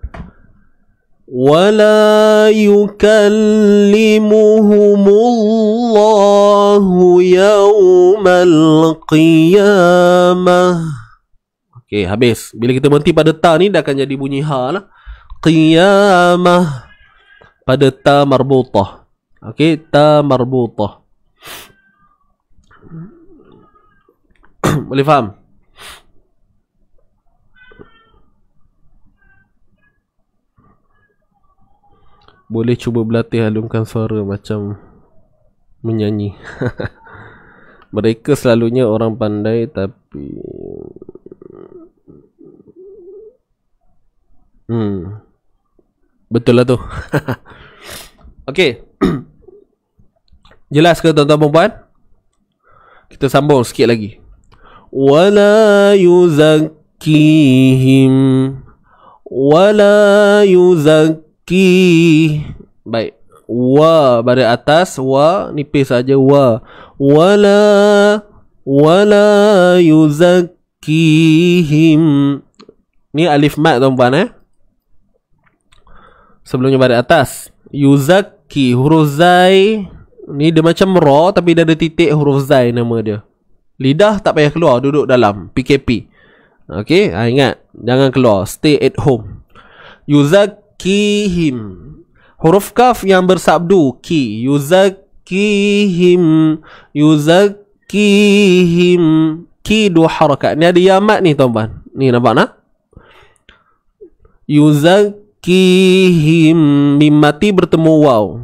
ولا يكلمهم الله يوم القيامة Okay, habis. Bila kita berhenti pada ta ni, dia akan jadi bunyi ha lah. Qiyamah. Pada ta marbutah. Okay, ta marbutah. Boleh faham? boleh cuba berlatih halumkan suara macam menyanyi mereka selalunya orang pandai tapi hmm betul lah tu ok jelas ke tuan-tuan perempuan kita sambung sikit lagi wala yuzakihim wala yuzakihim Ki Baik Wa Pada atas Wa Nipis saja Wa Wala Wala Yuzakihim Ni alif mat tuan-puan eh Sebelumnya pada atas Yuzaki Huruf Zai Ni dia macam ra Tapi dia ada titik huruf Zai nama dia Lidah tak payah keluar Duduk dalam PKP Okay ha, ah, Ingat Jangan keluar Stay at home Yuzaki yuzakihim huruf kaf yang bersabdu ki yuzakihim yuzakihim ki dua harakat ni ada yamat ni tuan-tuan ni nampak nak yuzakihim mim mati bertemu waw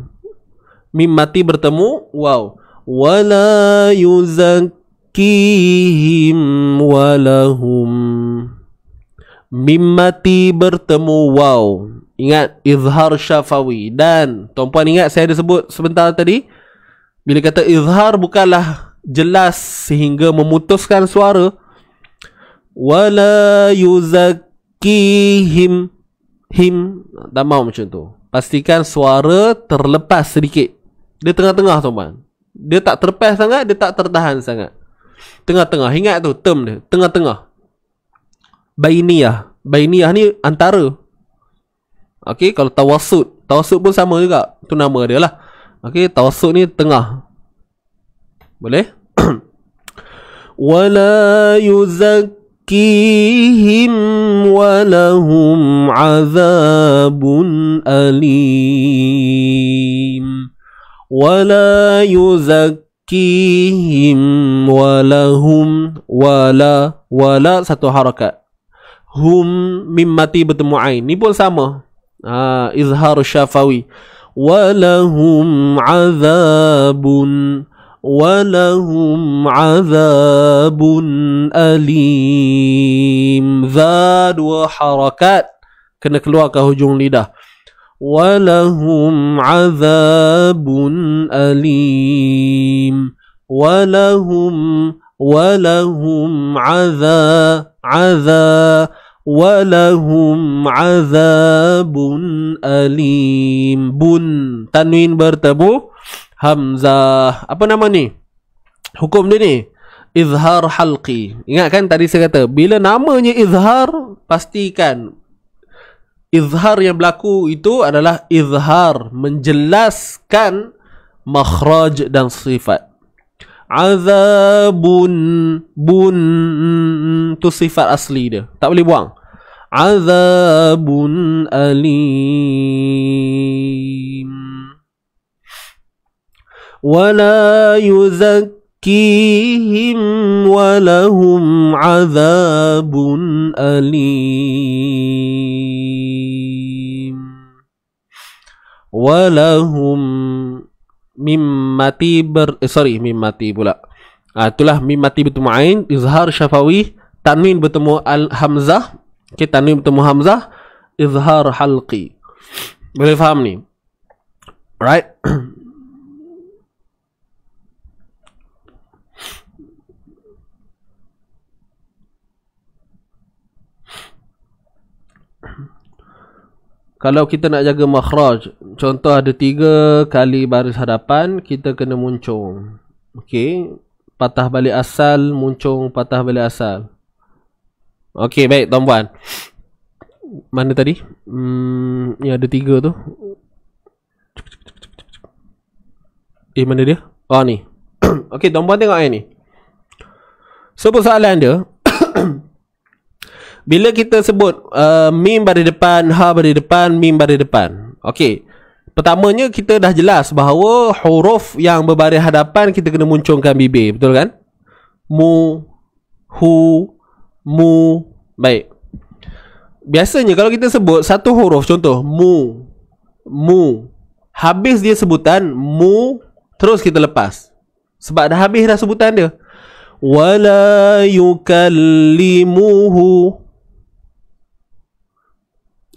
mim mati bertemu waw wala yuzakihim walahum mim mati bertemu waw Ingat izhar syafawi dan tuan-puan ingat saya ada sebut sebentar tadi bila kata izhar bukanlah jelas sehingga memutuskan suara wala yuzakihim him tak mahu macam tu pastikan suara terlepas sedikit dia tengah-tengah tuan-puan dia tak terlepas sangat dia tak tertahan sangat tengah-tengah ingat tu term dia tengah-tengah bainiyah bainiyah ni antara Okey, kalau tawasud, tawasud pun sama juga. Tu nama dia lah. Okey, tawasud ni tengah. Boleh? Wala yuzakkihim walahum azabun alim. Wala yuzakkihim walahum wala wala satu harakat. Hum mim mati bertemu ain. Ni pun sama. آه إظهار شفوي ولهم عذاب ولهم عذاب أليم ذاد وحركات harakat الواقع هجوم ke ولهم عذاب أليم ولهم ولهم عذاب عذاب walahum azabun alim bun tanwin bertemu hamzah apa nama ni hukum dia ni izhar halqi ingat kan tadi saya kata bila namanya izhar pastikan izhar yang berlaku itu adalah izhar menjelaskan makhraj dan sifat Azabun Bun Tu sifat asli dia Tak boleh buang Azabun alim Wala yuzakkihim Walahum azabun alim Walahum mim mati ber eh, sorry mim mati pula. Ah itulah mim mati bertemu ain, izhar syafawi, tanwin bertemu al hamzah. Okey tanwin bertemu hamzah, izhar halqi. Boleh faham ni? Right? kalau kita nak jaga makhraj contoh ada tiga kali baris hadapan kita kena muncung okey patah balik asal muncung patah balik asal okey baik tuan-tuan mana tadi hmm ya ada tiga tu eh mana dia oh ni okey tuan-tuan tengok yang ni so persoalan dia bila kita sebut uh, mim bari depan ha bari depan mim bari depan okey pertamanya kita dah jelas bahawa huruf yang berbaris hadapan kita kena muncungkan bibir betul kan mu hu mu baik biasanya kalau kita sebut satu huruf contoh mu mu habis dia sebutan mu terus kita lepas sebab dah habis dah sebutan dia wala yukallimuhu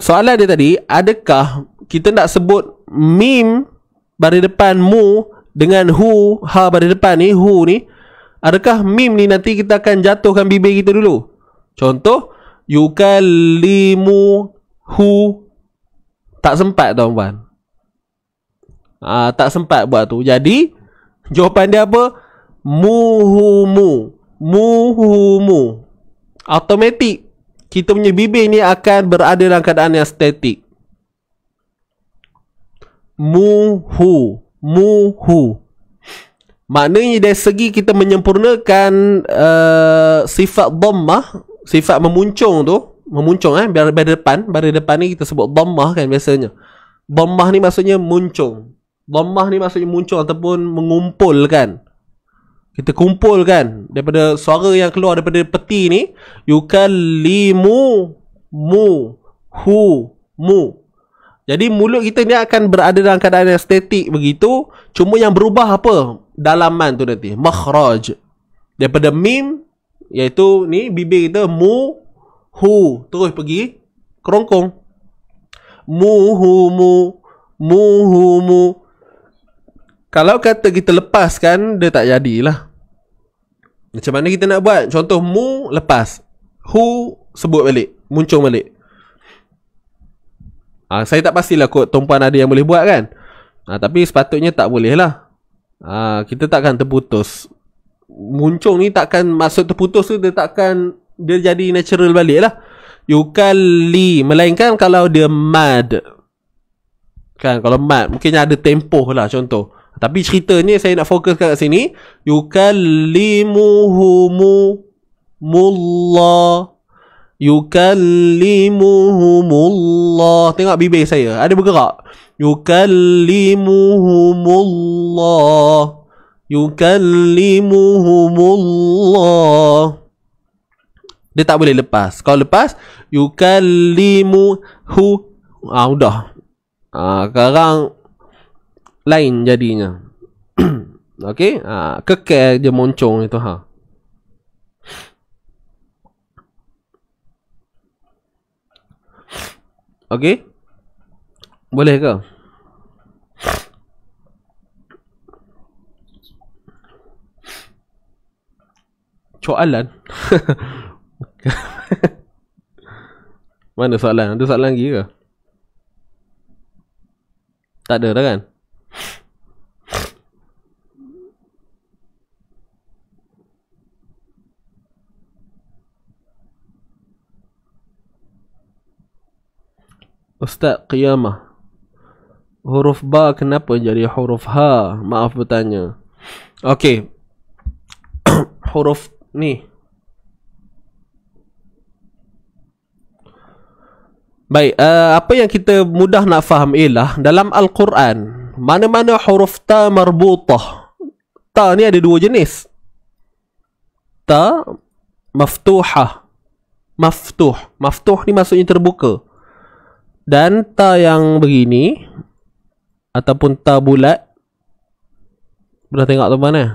soalan dia tadi, adakah kita nak sebut mim bari depan mu dengan hu ha bari depan ni, hu ni, adakah mim ni nanti kita akan jatuhkan bibir kita dulu? Contoh, yukalimu hu tak sempat tuan-tuan. Ah tak sempat buat tu. Jadi jawapan dia apa? Muhumu. Muhumu. Automatik kita punya bibir ni akan berada dalam keadaan yang statik. Muhu. Muhu. Maknanya dari segi kita menyempurnakan uh, sifat dhammah, sifat memuncung tu, memuncung eh, biar pada depan, pada depan ni kita sebut dhammah kan biasanya. Dhammah ni maksudnya muncung. Dhammah ni maksudnya muncung ataupun mengumpulkan kita kumpulkan daripada suara yang keluar daripada peti ni yukallimu mu hu mu jadi mulut kita ni akan berada dalam keadaan yang statik begitu cuma yang berubah apa dalaman tu nanti makhraj daripada mim iaitu ni bibir kita mu hu terus pergi kerongkong mu hu mu mu hu mu kalau kata kita lepaskan dia tak jadilah macam mana kita nak buat Contoh mu lepas Who sebut balik Muncung balik ha, Saya tak pastilah kot Tumpuan ada yang boleh buat kan ha, Tapi sepatutnya tak boleh lah ha, Kita takkan terputus Muncung ni takkan Maksud terputus tu Dia takkan Dia jadi natural balik lah Yukali Melainkan kalau dia mad Kan kalau mad Mungkin ada tempoh lah contoh tapi ceritanya saya nak fokus kat sini. Yukallimuhumullah. Yukallimuhumullah. Tengok bibir saya. Ada bergerak. Yukallimuhumullah. Yukallimuhumullah. Dia tak boleh lepas. Kalau lepas, yukallimuhu. Ah, ha, sudah. Ah, sekarang lain jadinya. Okey, ha, kekal je moncong itu ha. Okey. Boleh ke? Soalan. Mana soalan? Ada soalan lagi ke? Tak ada dah kan? Ustaz Qiyamah Huruf Ba kenapa jadi huruf Ha? Maaf bertanya Okey Huruf ni Baik, uh, apa yang kita mudah nak faham ialah Dalam Al-Quran mana-mana huruf ta marbutah. Ta ni ada dua jenis. Ta maftuhah. Maftuh. Maftuh ni maksudnya terbuka. Dan ta yang begini ataupun ta bulat. Pernah tengok tu mana? Eh?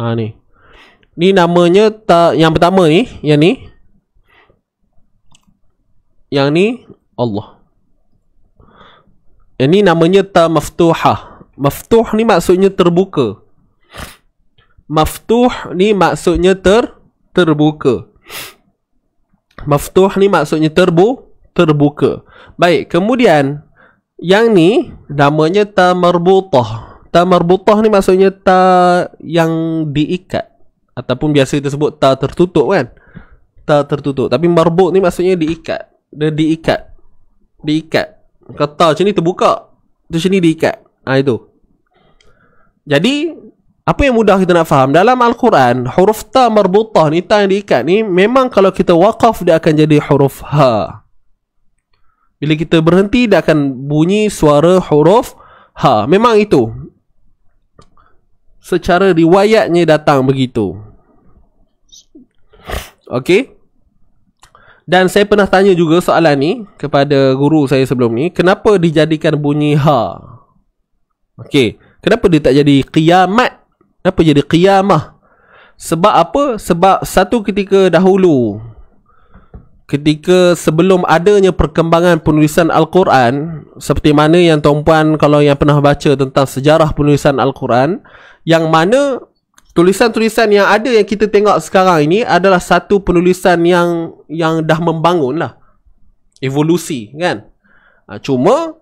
Ha ni. Ni namanya ta yang pertama ni, yang ni. Yang ni Allah. Ini eh, namanya ta maftuhah. Maftuh ni maksudnya terbuka. Maftuh ni maksudnya ter terbuka. Maftuh ni maksudnya terbu terbuka. Baik, kemudian yang ni namanya ta marbutah. Ta marbutah ni maksudnya ta yang diikat ataupun biasa kita sebut ta tertutup kan? Ta tertutup. Tapi marbut ni maksudnya diikat. Dia diikat. Diikat. Kata macam ni terbuka Terus sini diikat ha, itu Jadi Apa yang mudah kita nak faham Dalam Al-Quran Huruf ta marbutah ni Ta yang diikat ni Memang kalau kita wakaf Dia akan jadi huruf ha Bila kita berhenti Dia akan bunyi suara huruf ha Memang itu Secara riwayatnya datang begitu Okey dan saya pernah tanya juga soalan ni kepada guru saya sebelum ni, kenapa dijadikan bunyi ha? Okey, kenapa dia tak jadi kiamat? Kenapa jadi kiamah? Sebab apa? Sebab satu ketika dahulu ketika sebelum adanya perkembangan penulisan al-Quran, seperti mana yang tuan-puan kalau yang pernah baca tentang sejarah penulisan al-Quran, yang mana tulisan-tulisan yang ada yang kita tengok sekarang ini adalah satu penulisan yang yang dah membangun lah evolusi kan uh, cuma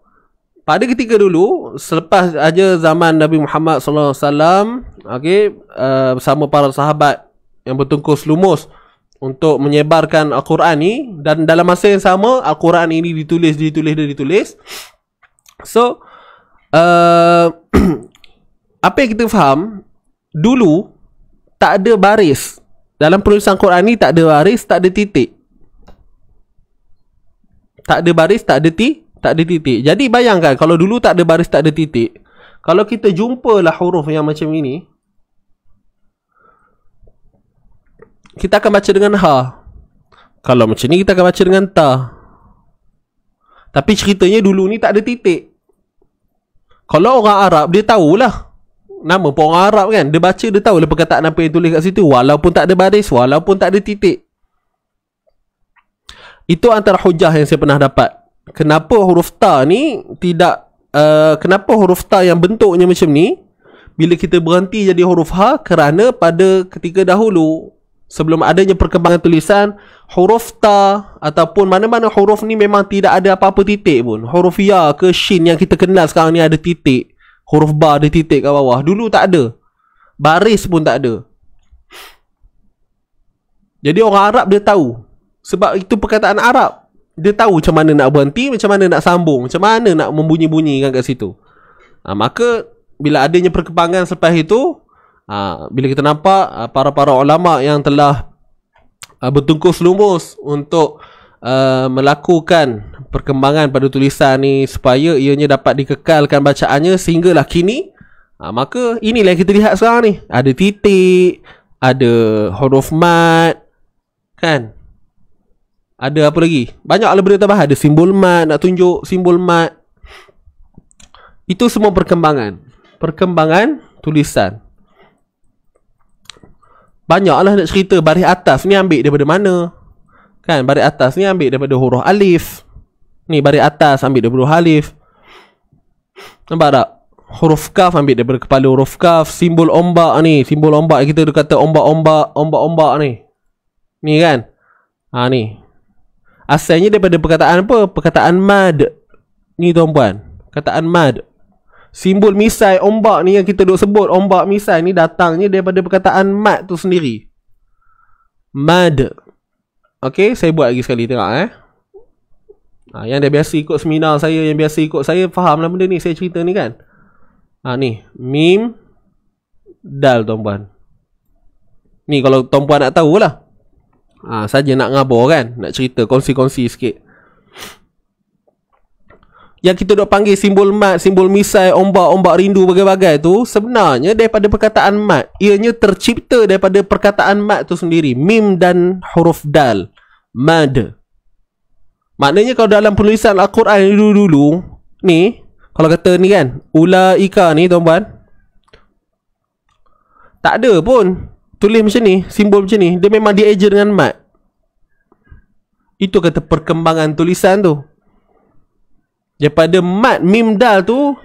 pada ketika dulu selepas aja zaman Nabi Muhammad sallallahu alaihi wasallam okey uh, bersama para sahabat yang bertungkus lumus untuk menyebarkan Al-Quran ni dan dalam masa yang sama Al-Quran ini ditulis ditulis dan ditulis so uh, apa yang kita faham dulu tak ada baris dalam penulisan Quran ni tak ada baris tak ada titik tak ada baris tak ada ti tak ada titik jadi bayangkan kalau dulu tak ada baris tak ada titik kalau kita jumpalah huruf yang macam ini kita akan baca dengan ha kalau macam ni kita akan baca dengan ta tapi ceritanya dulu ni tak ada titik kalau orang Arab dia tahulah nama pun orang Arab kan dia baca dia tahu lah perkataan apa yang tulis kat situ walaupun tak ada baris walaupun tak ada titik itu antara hujah yang saya pernah dapat kenapa huruf ta ni tidak uh, kenapa huruf ta yang bentuknya macam ni bila kita berhenti jadi huruf ha kerana pada ketika dahulu sebelum adanya perkembangan tulisan huruf ta ataupun mana-mana huruf ni memang tidak ada apa-apa titik pun huruf ya ke shin yang kita kenal sekarang ni ada titik Huruf bar ada titik kat bawah Dulu tak ada Baris pun tak ada Jadi orang Arab dia tahu Sebab itu perkataan Arab Dia tahu macam mana nak berhenti Macam mana nak sambung Macam mana nak membunyi-bunyikan kat situ ha, Maka Bila adanya perkembangan selepas itu ha, Bila kita nampak ha, Para-para ulama' yang telah ha, Bertungkus lumus Untuk Uh, melakukan perkembangan pada tulisan ni supaya ianya dapat dikekalkan bacaannya sehinggalah kini ha, maka inilah yang kita lihat sekarang ni ada titik ada huruf mat kan ada apa lagi banyak lah benda tambahan ada simbol mat nak tunjuk simbol mat itu semua perkembangan perkembangan tulisan banyaklah nak cerita baris atas ni ambil daripada mana kan baris atas ni ambil daripada huruf alif Ni bari atas ambil daripada halif Nampak tak? Huruf kaf ambil daripada kepala huruf kaf Simbol ombak ni Simbol ombak kita dia kata ombak-ombak Ombak-ombak ni Ni kan? Ha ni Asalnya daripada perkataan apa? Perkataan mad Ni tuan-puan Perkataan mad Simbol misai ombak ni yang kita duk sebut Ombak misai ni datangnya daripada perkataan mad tu sendiri Mad Okay, saya buat lagi sekali tengok eh Ha, yang dah biasa ikut seminar saya, yang biasa ikut saya, fahamlah benda ni. Saya cerita ni kan. Ha, ni. Mim. Dal, tuan-puan. Ni kalau tuan-puan nak tahu lah. Ha, saja nak ngabur kan. Nak cerita, kongsi-kongsi sikit. Yang kita duk panggil simbol mat, simbol misai, ombak-ombak rindu bagai-bagai tu Sebenarnya daripada perkataan mat Ianya tercipta daripada perkataan mat tu sendiri Mim dan huruf dal Mad Maknanya kalau dalam penulisan Al-Quran dulu-dulu Ni Kalau kata ni kan Ula Ika ni tuan-puan Tak ada pun Tulis macam ni Simbol macam ni Dia memang dieja dengan mat Itu kata perkembangan tulisan tu Daripada mat mim dal tu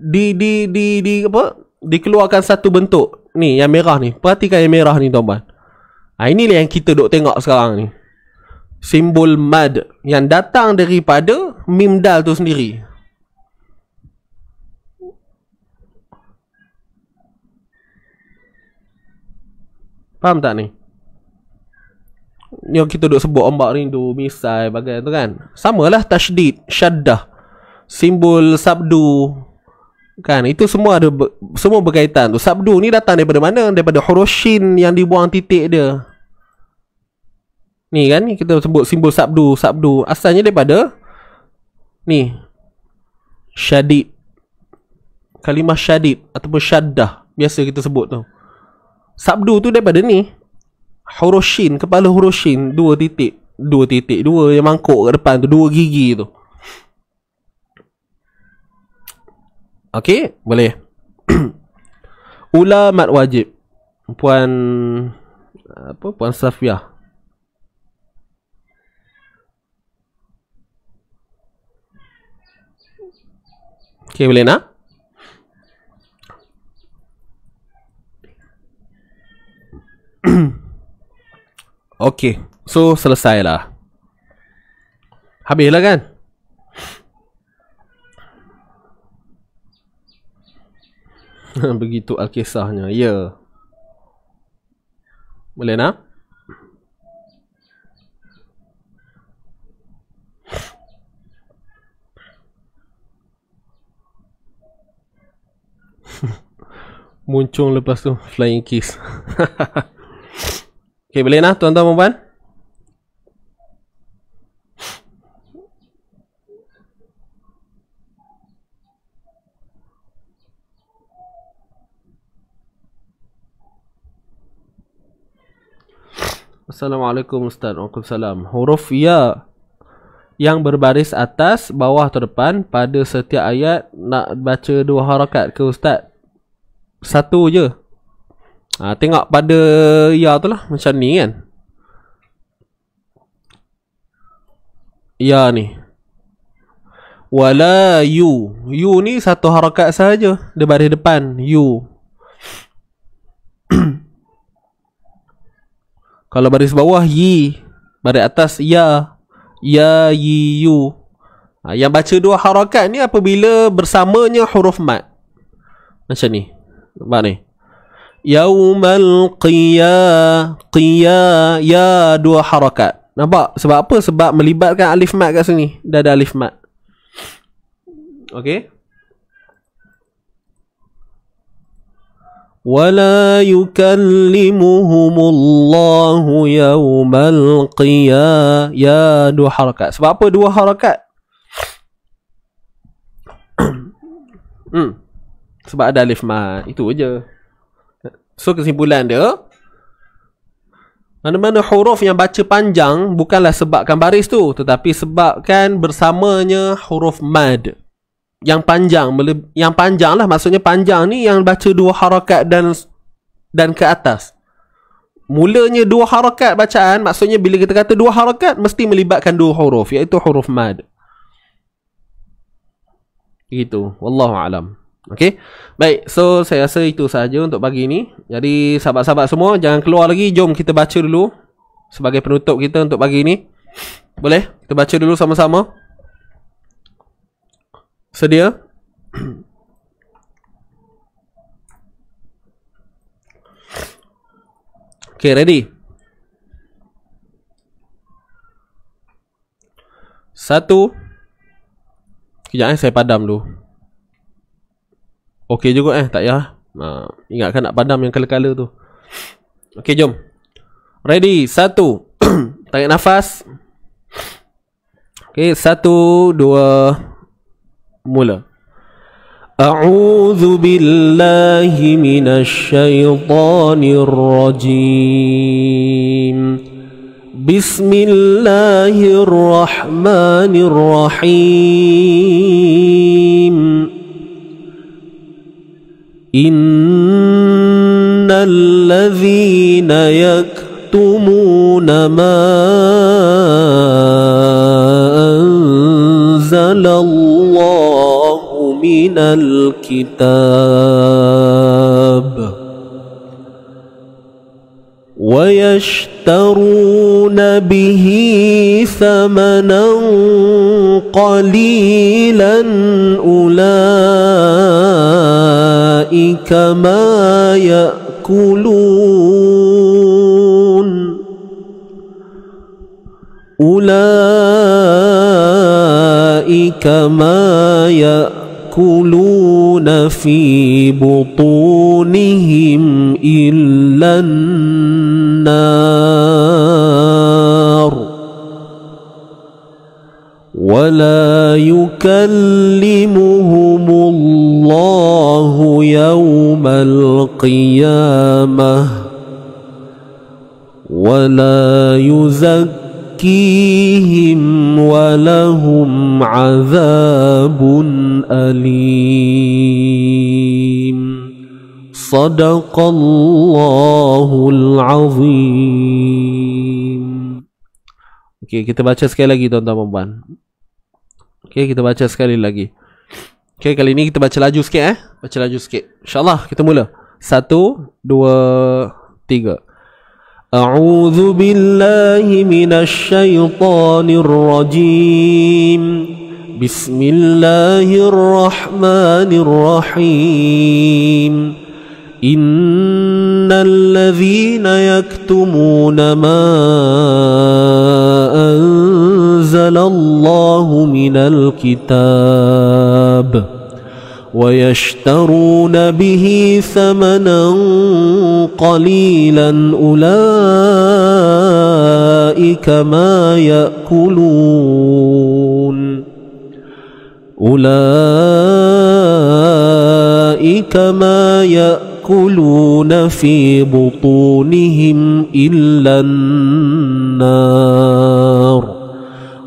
di, di di di di apa dikeluarkan satu bentuk ni yang merah ni perhatikan yang merah ni tuan-tuan ha, inilah yang kita duk tengok sekarang ni simbol mad yang datang daripada mimdal tu sendiri. Faham tak ni? Yang kita duduk sebut ombak rindu, misai, bagai tu kan? Sama lah tajdid, syaddah, simbol sabdu. Kan? Itu semua ada semua berkaitan tu. Sabdu ni datang daripada mana? Daripada huruf shin yang dibuang titik dia. Ni kan ni kita sebut simbol sabdu Sabdu asalnya daripada Ni Syadid Kalimah syadid Ataupun syaddah Biasa kita sebut tu Sabdu tu daripada ni Huruf shin Kepala huruf shin Dua titik Dua titik Dua yang mangkuk kat depan tu Dua gigi tu Okay Boleh ulamat wajib Puan Apa Puan Safiyah Okay, boleh nak? okay, so selesai lah. Habislah kan? Begitu Alkisahnya, ya. Yeah. Boleh nak? Muncung lepas tu Flying kiss Okay boleh lah Tuan-tuan perempuan Assalamualaikum Ustaz Waalaikumsalam Huruf Ya Yang berbaris atas Bawah atau depan Pada setiap ayat Nak baca dua harakat ke Ustaz satu je ha, tengok pada ya tu lah macam ni kan ya ni wala you you ni satu harakat saja Di baris depan you kalau baris bawah yi baris atas ya ya yi you ha, ah, yang baca dua harakat ni apabila bersamanya huruf mat macam ni Nampak ni. Yaumal qiya qiya ya dua harakat. Nampak? Sebab apa? Sebab melibatkan alif mat kat sini. Dah ada alif mat. Okey. ولا يكلمهم الله Qiya Ya dua حركة Sebab apa dua harakat hmm. Sebab ada alif ma Itu je So kesimpulan dia Mana-mana huruf yang baca panjang Bukanlah sebabkan baris tu Tetapi sebabkan bersamanya huruf mad Yang panjang Yang panjang lah Maksudnya panjang ni Yang baca dua harakat dan Dan ke atas Mulanya dua harakat bacaan Maksudnya bila kita kata dua harakat Mesti melibatkan dua huruf Iaitu huruf mad Itu, Wallahu'alam Wallahu'alam Okay, Baik, so saya rasa itu sahaja untuk pagi ini. Jadi sahabat-sahabat semua jangan keluar lagi. Jom kita baca dulu sebagai penutup kita untuk pagi ini. Boleh? Kita baca dulu sama-sama. Sedia? okay, ready. Satu. Kejap eh, saya padam dulu. Okey juga eh Tak payah ha, kan nak padam yang kala-kala tu Okey jom Ready Satu Tarik nafas Okey Satu Dua Mula A'udhu billahi minash shaytanir rajim بسم الله الرحمن الرحيم إن الذين يكتمون ما أنزل الله من الكتاب ويشترون به ثمنا قليلا أولئك ما يأكلون أولئك ما يأكلون يأكلون في بطونهم إلا النار النار ولا يكلمهم الله يوم القيامة ولا يزكيهم ولهم عذاب أليم صدق الله العظيم Okay, kita baca sekali lagi tuan-tuan dan puan Okay, kita baca sekali lagi Okay, kali ini kita baca laju sikit eh Baca laju sikit InsyaAllah, kita mula Satu, dua, tiga أعوذ billahi من الشيطان الرجيم بسم الله الرحمن إن الذين يكتمون ما أنزل الله من الكتاب ويشترون به ثمنا قليلا أولئك ما يأكلون أولئك ما يأكلون يأكلون في بطونهم إلا النار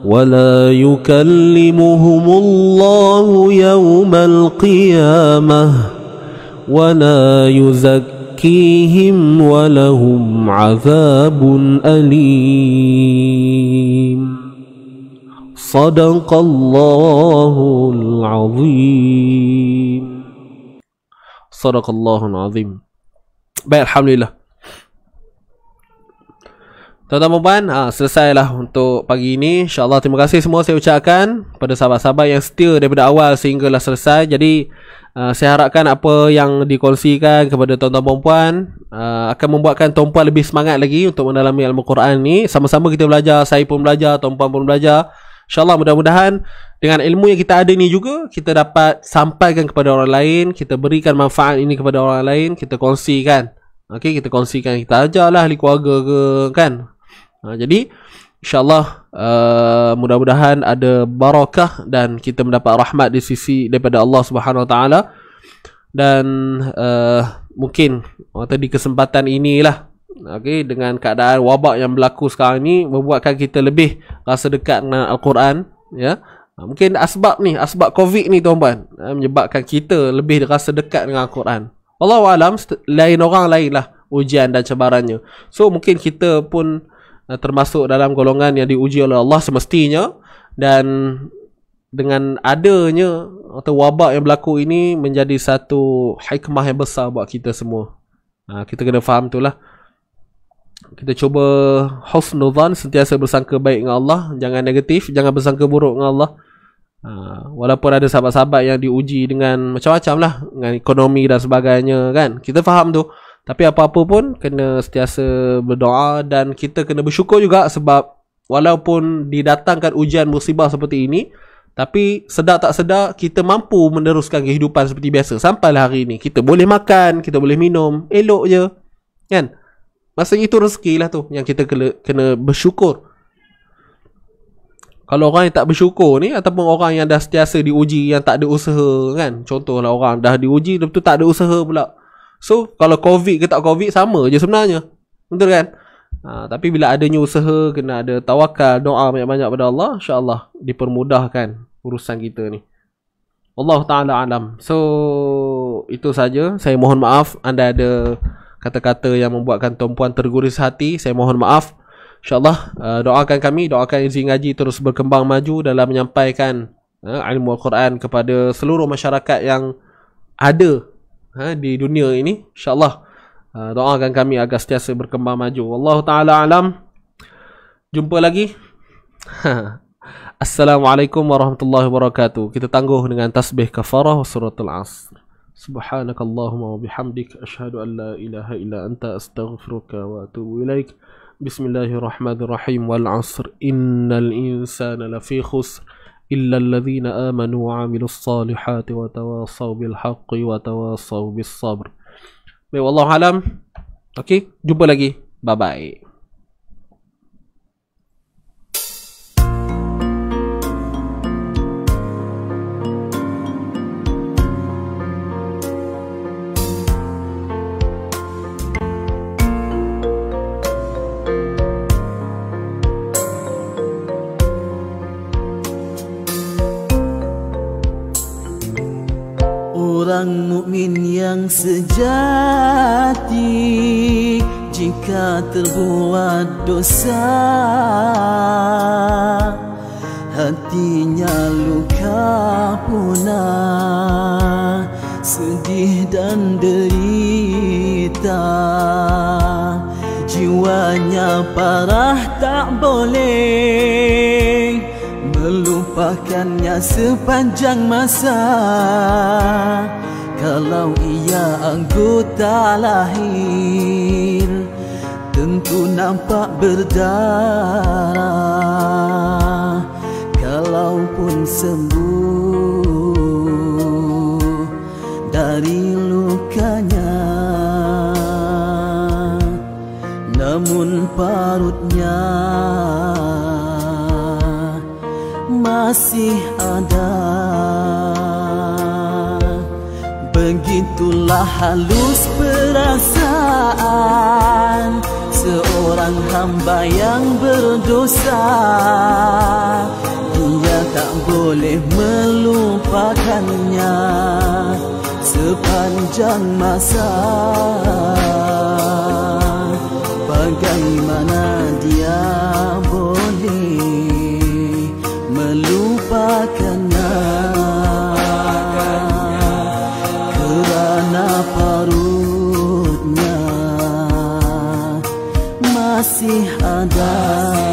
ولا يكلمهم الله يوم القيامة ولا يزكيهم ولهم عذاب أليم صدق الله العظيم Sadaqallahu azim. Baik, alhamdulillah. Tuan-tuan dan puan, ah, selesailah untuk pagi ini. insya terima kasih semua saya ucapkan pada sahabat-sahabat yang setia daripada awal sehinggalah selesai. Jadi ah, saya harapkan apa yang dikongsikan kepada tuan-tuan dan puan ah, akan membuatkan tuan-puan lebih semangat lagi untuk mendalami ilmu Quran ni. Sama-sama kita belajar, saya pun belajar, tuan-puan pun belajar. InsyaAllah mudah-mudahan dengan ilmu yang kita ada ni juga kita dapat sampaikan kepada orang lain, kita berikan manfaat ini kepada orang lain, kita kongsikan. okay kita kongsikan, kita ajarlah ahli keluarga ke, kan? Ha, jadi insyaallah uh, mudah-mudahan ada barakah dan kita mendapat rahmat di sisi daripada Allah Subhanahu Wa Taala dan uh, mungkin waktu oh, di kesempatan inilah okay, dengan keadaan wabak yang berlaku sekarang ni membuatkan kita lebih rasa dekat dengan al-Quran ya ha, mungkin asbab ni asbab covid ni tuan-tuan ha, menyebabkan kita lebih rasa dekat dengan al-Quran Allah alam lain orang lainlah ujian dan cabarannya so mungkin kita pun ha, termasuk dalam golongan yang diuji oleh Allah semestinya dan dengan adanya atau wabak yang berlaku ini menjadi satu hikmah yang besar buat kita semua. Ha, kita kena faham tu lah kita cuba husnudhan sentiasa bersangka baik dengan Allah jangan negatif jangan bersangka buruk dengan Allah uh, walaupun ada sahabat-sahabat yang diuji dengan macam-macam lah dengan ekonomi dan sebagainya kan kita faham tu tapi apa-apa pun kena sentiasa berdoa dan kita kena bersyukur juga sebab walaupun didatangkan ujian musibah seperti ini tapi sedar tak sedar kita mampu meneruskan kehidupan seperti biasa sampai hari ini kita boleh makan kita boleh minum elok je kan Maksudnya itu rezeki lah tu Yang kita kena, kena bersyukur Kalau orang yang tak bersyukur ni Ataupun orang yang dah setiasa diuji Yang tak ada usaha kan Contohlah orang dah diuji Lepas tu tak ada usaha pula So kalau covid ke tak covid Sama je sebenarnya Betul kan ha, Tapi bila adanya usaha Kena ada tawakal Doa banyak-banyak pada Allah InsyaAllah dipermudahkan Urusan kita ni Allah Ta'ala alam So Itu saja Saya mohon maaf Anda ada kata-kata yang membuatkan tuan-puan terguris hati, saya mohon maaf. InsyaAllah uh, doakan kami, doakan izin Ngaji terus berkembang maju dalam menyampaikan uh, ilmu Al-Quran kepada seluruh masyarakat yang ada uh, di dunia ini. InsyaAllah uh, doakan kami agar setiasa berkembang maju. Allah Ta'ala Alam, jumpa lagi. Assalamualaikum warahmatullahi wabarakatuh. Kita tangguh dengan tasbih kafarah surah al-asr. سبحانك اللهم وبحمدك أشهد أن لا إله إلا أنت أستغفرك وأتوب إليك بسم الله الرحمن الرحيم والعصر إن الإنسان لفي خسر إلا الذين آمنوا وعملوا الصالحات وتواصوا بالحق وتواصوا بالصبر والله أعلم أوكي جبا لقي باي باي seorang mukmin yang sejati jika terbuat dosa hatinya luka punah sedih dan derita jiwanya parah tak boleh melupakannya sepanjang masa Kalau ia anggota lahir Tentu nampak berdarah Kalaupun sembuh Dari lukanya Namun parutnya masih ada Begitulah halus perasaan Seorang hamba yang berdosa Dia tak boleh melupakannya Sepanjang masa Bagaimana dia boleh makannya kerana parutnya masih ada.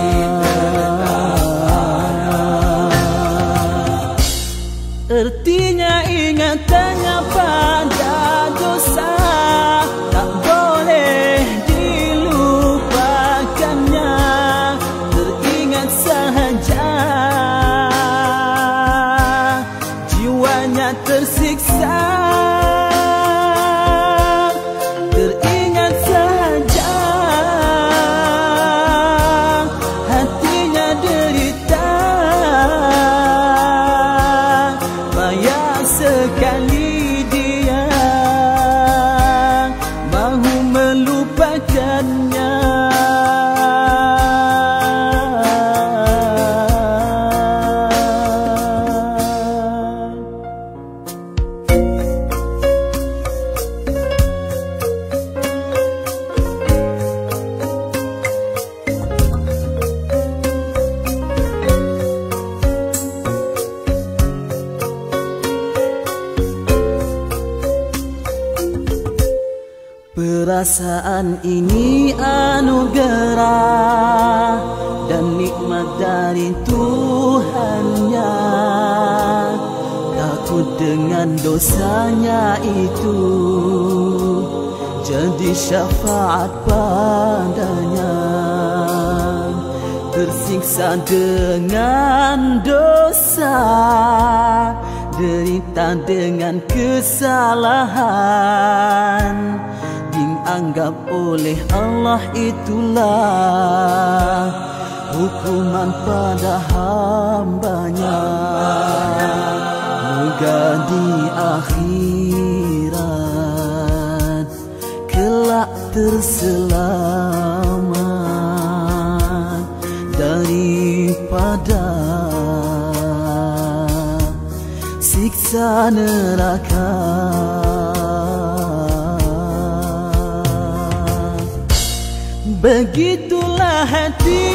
dosanya itu jadi syafaat padanya tersiksa dengan dosa derita dengan kesalahan dianggap oleh Allah itulah hukuman pada hamba syurga di akhirat Kelak terselamat Daripada Siksa neraka Begitulah hati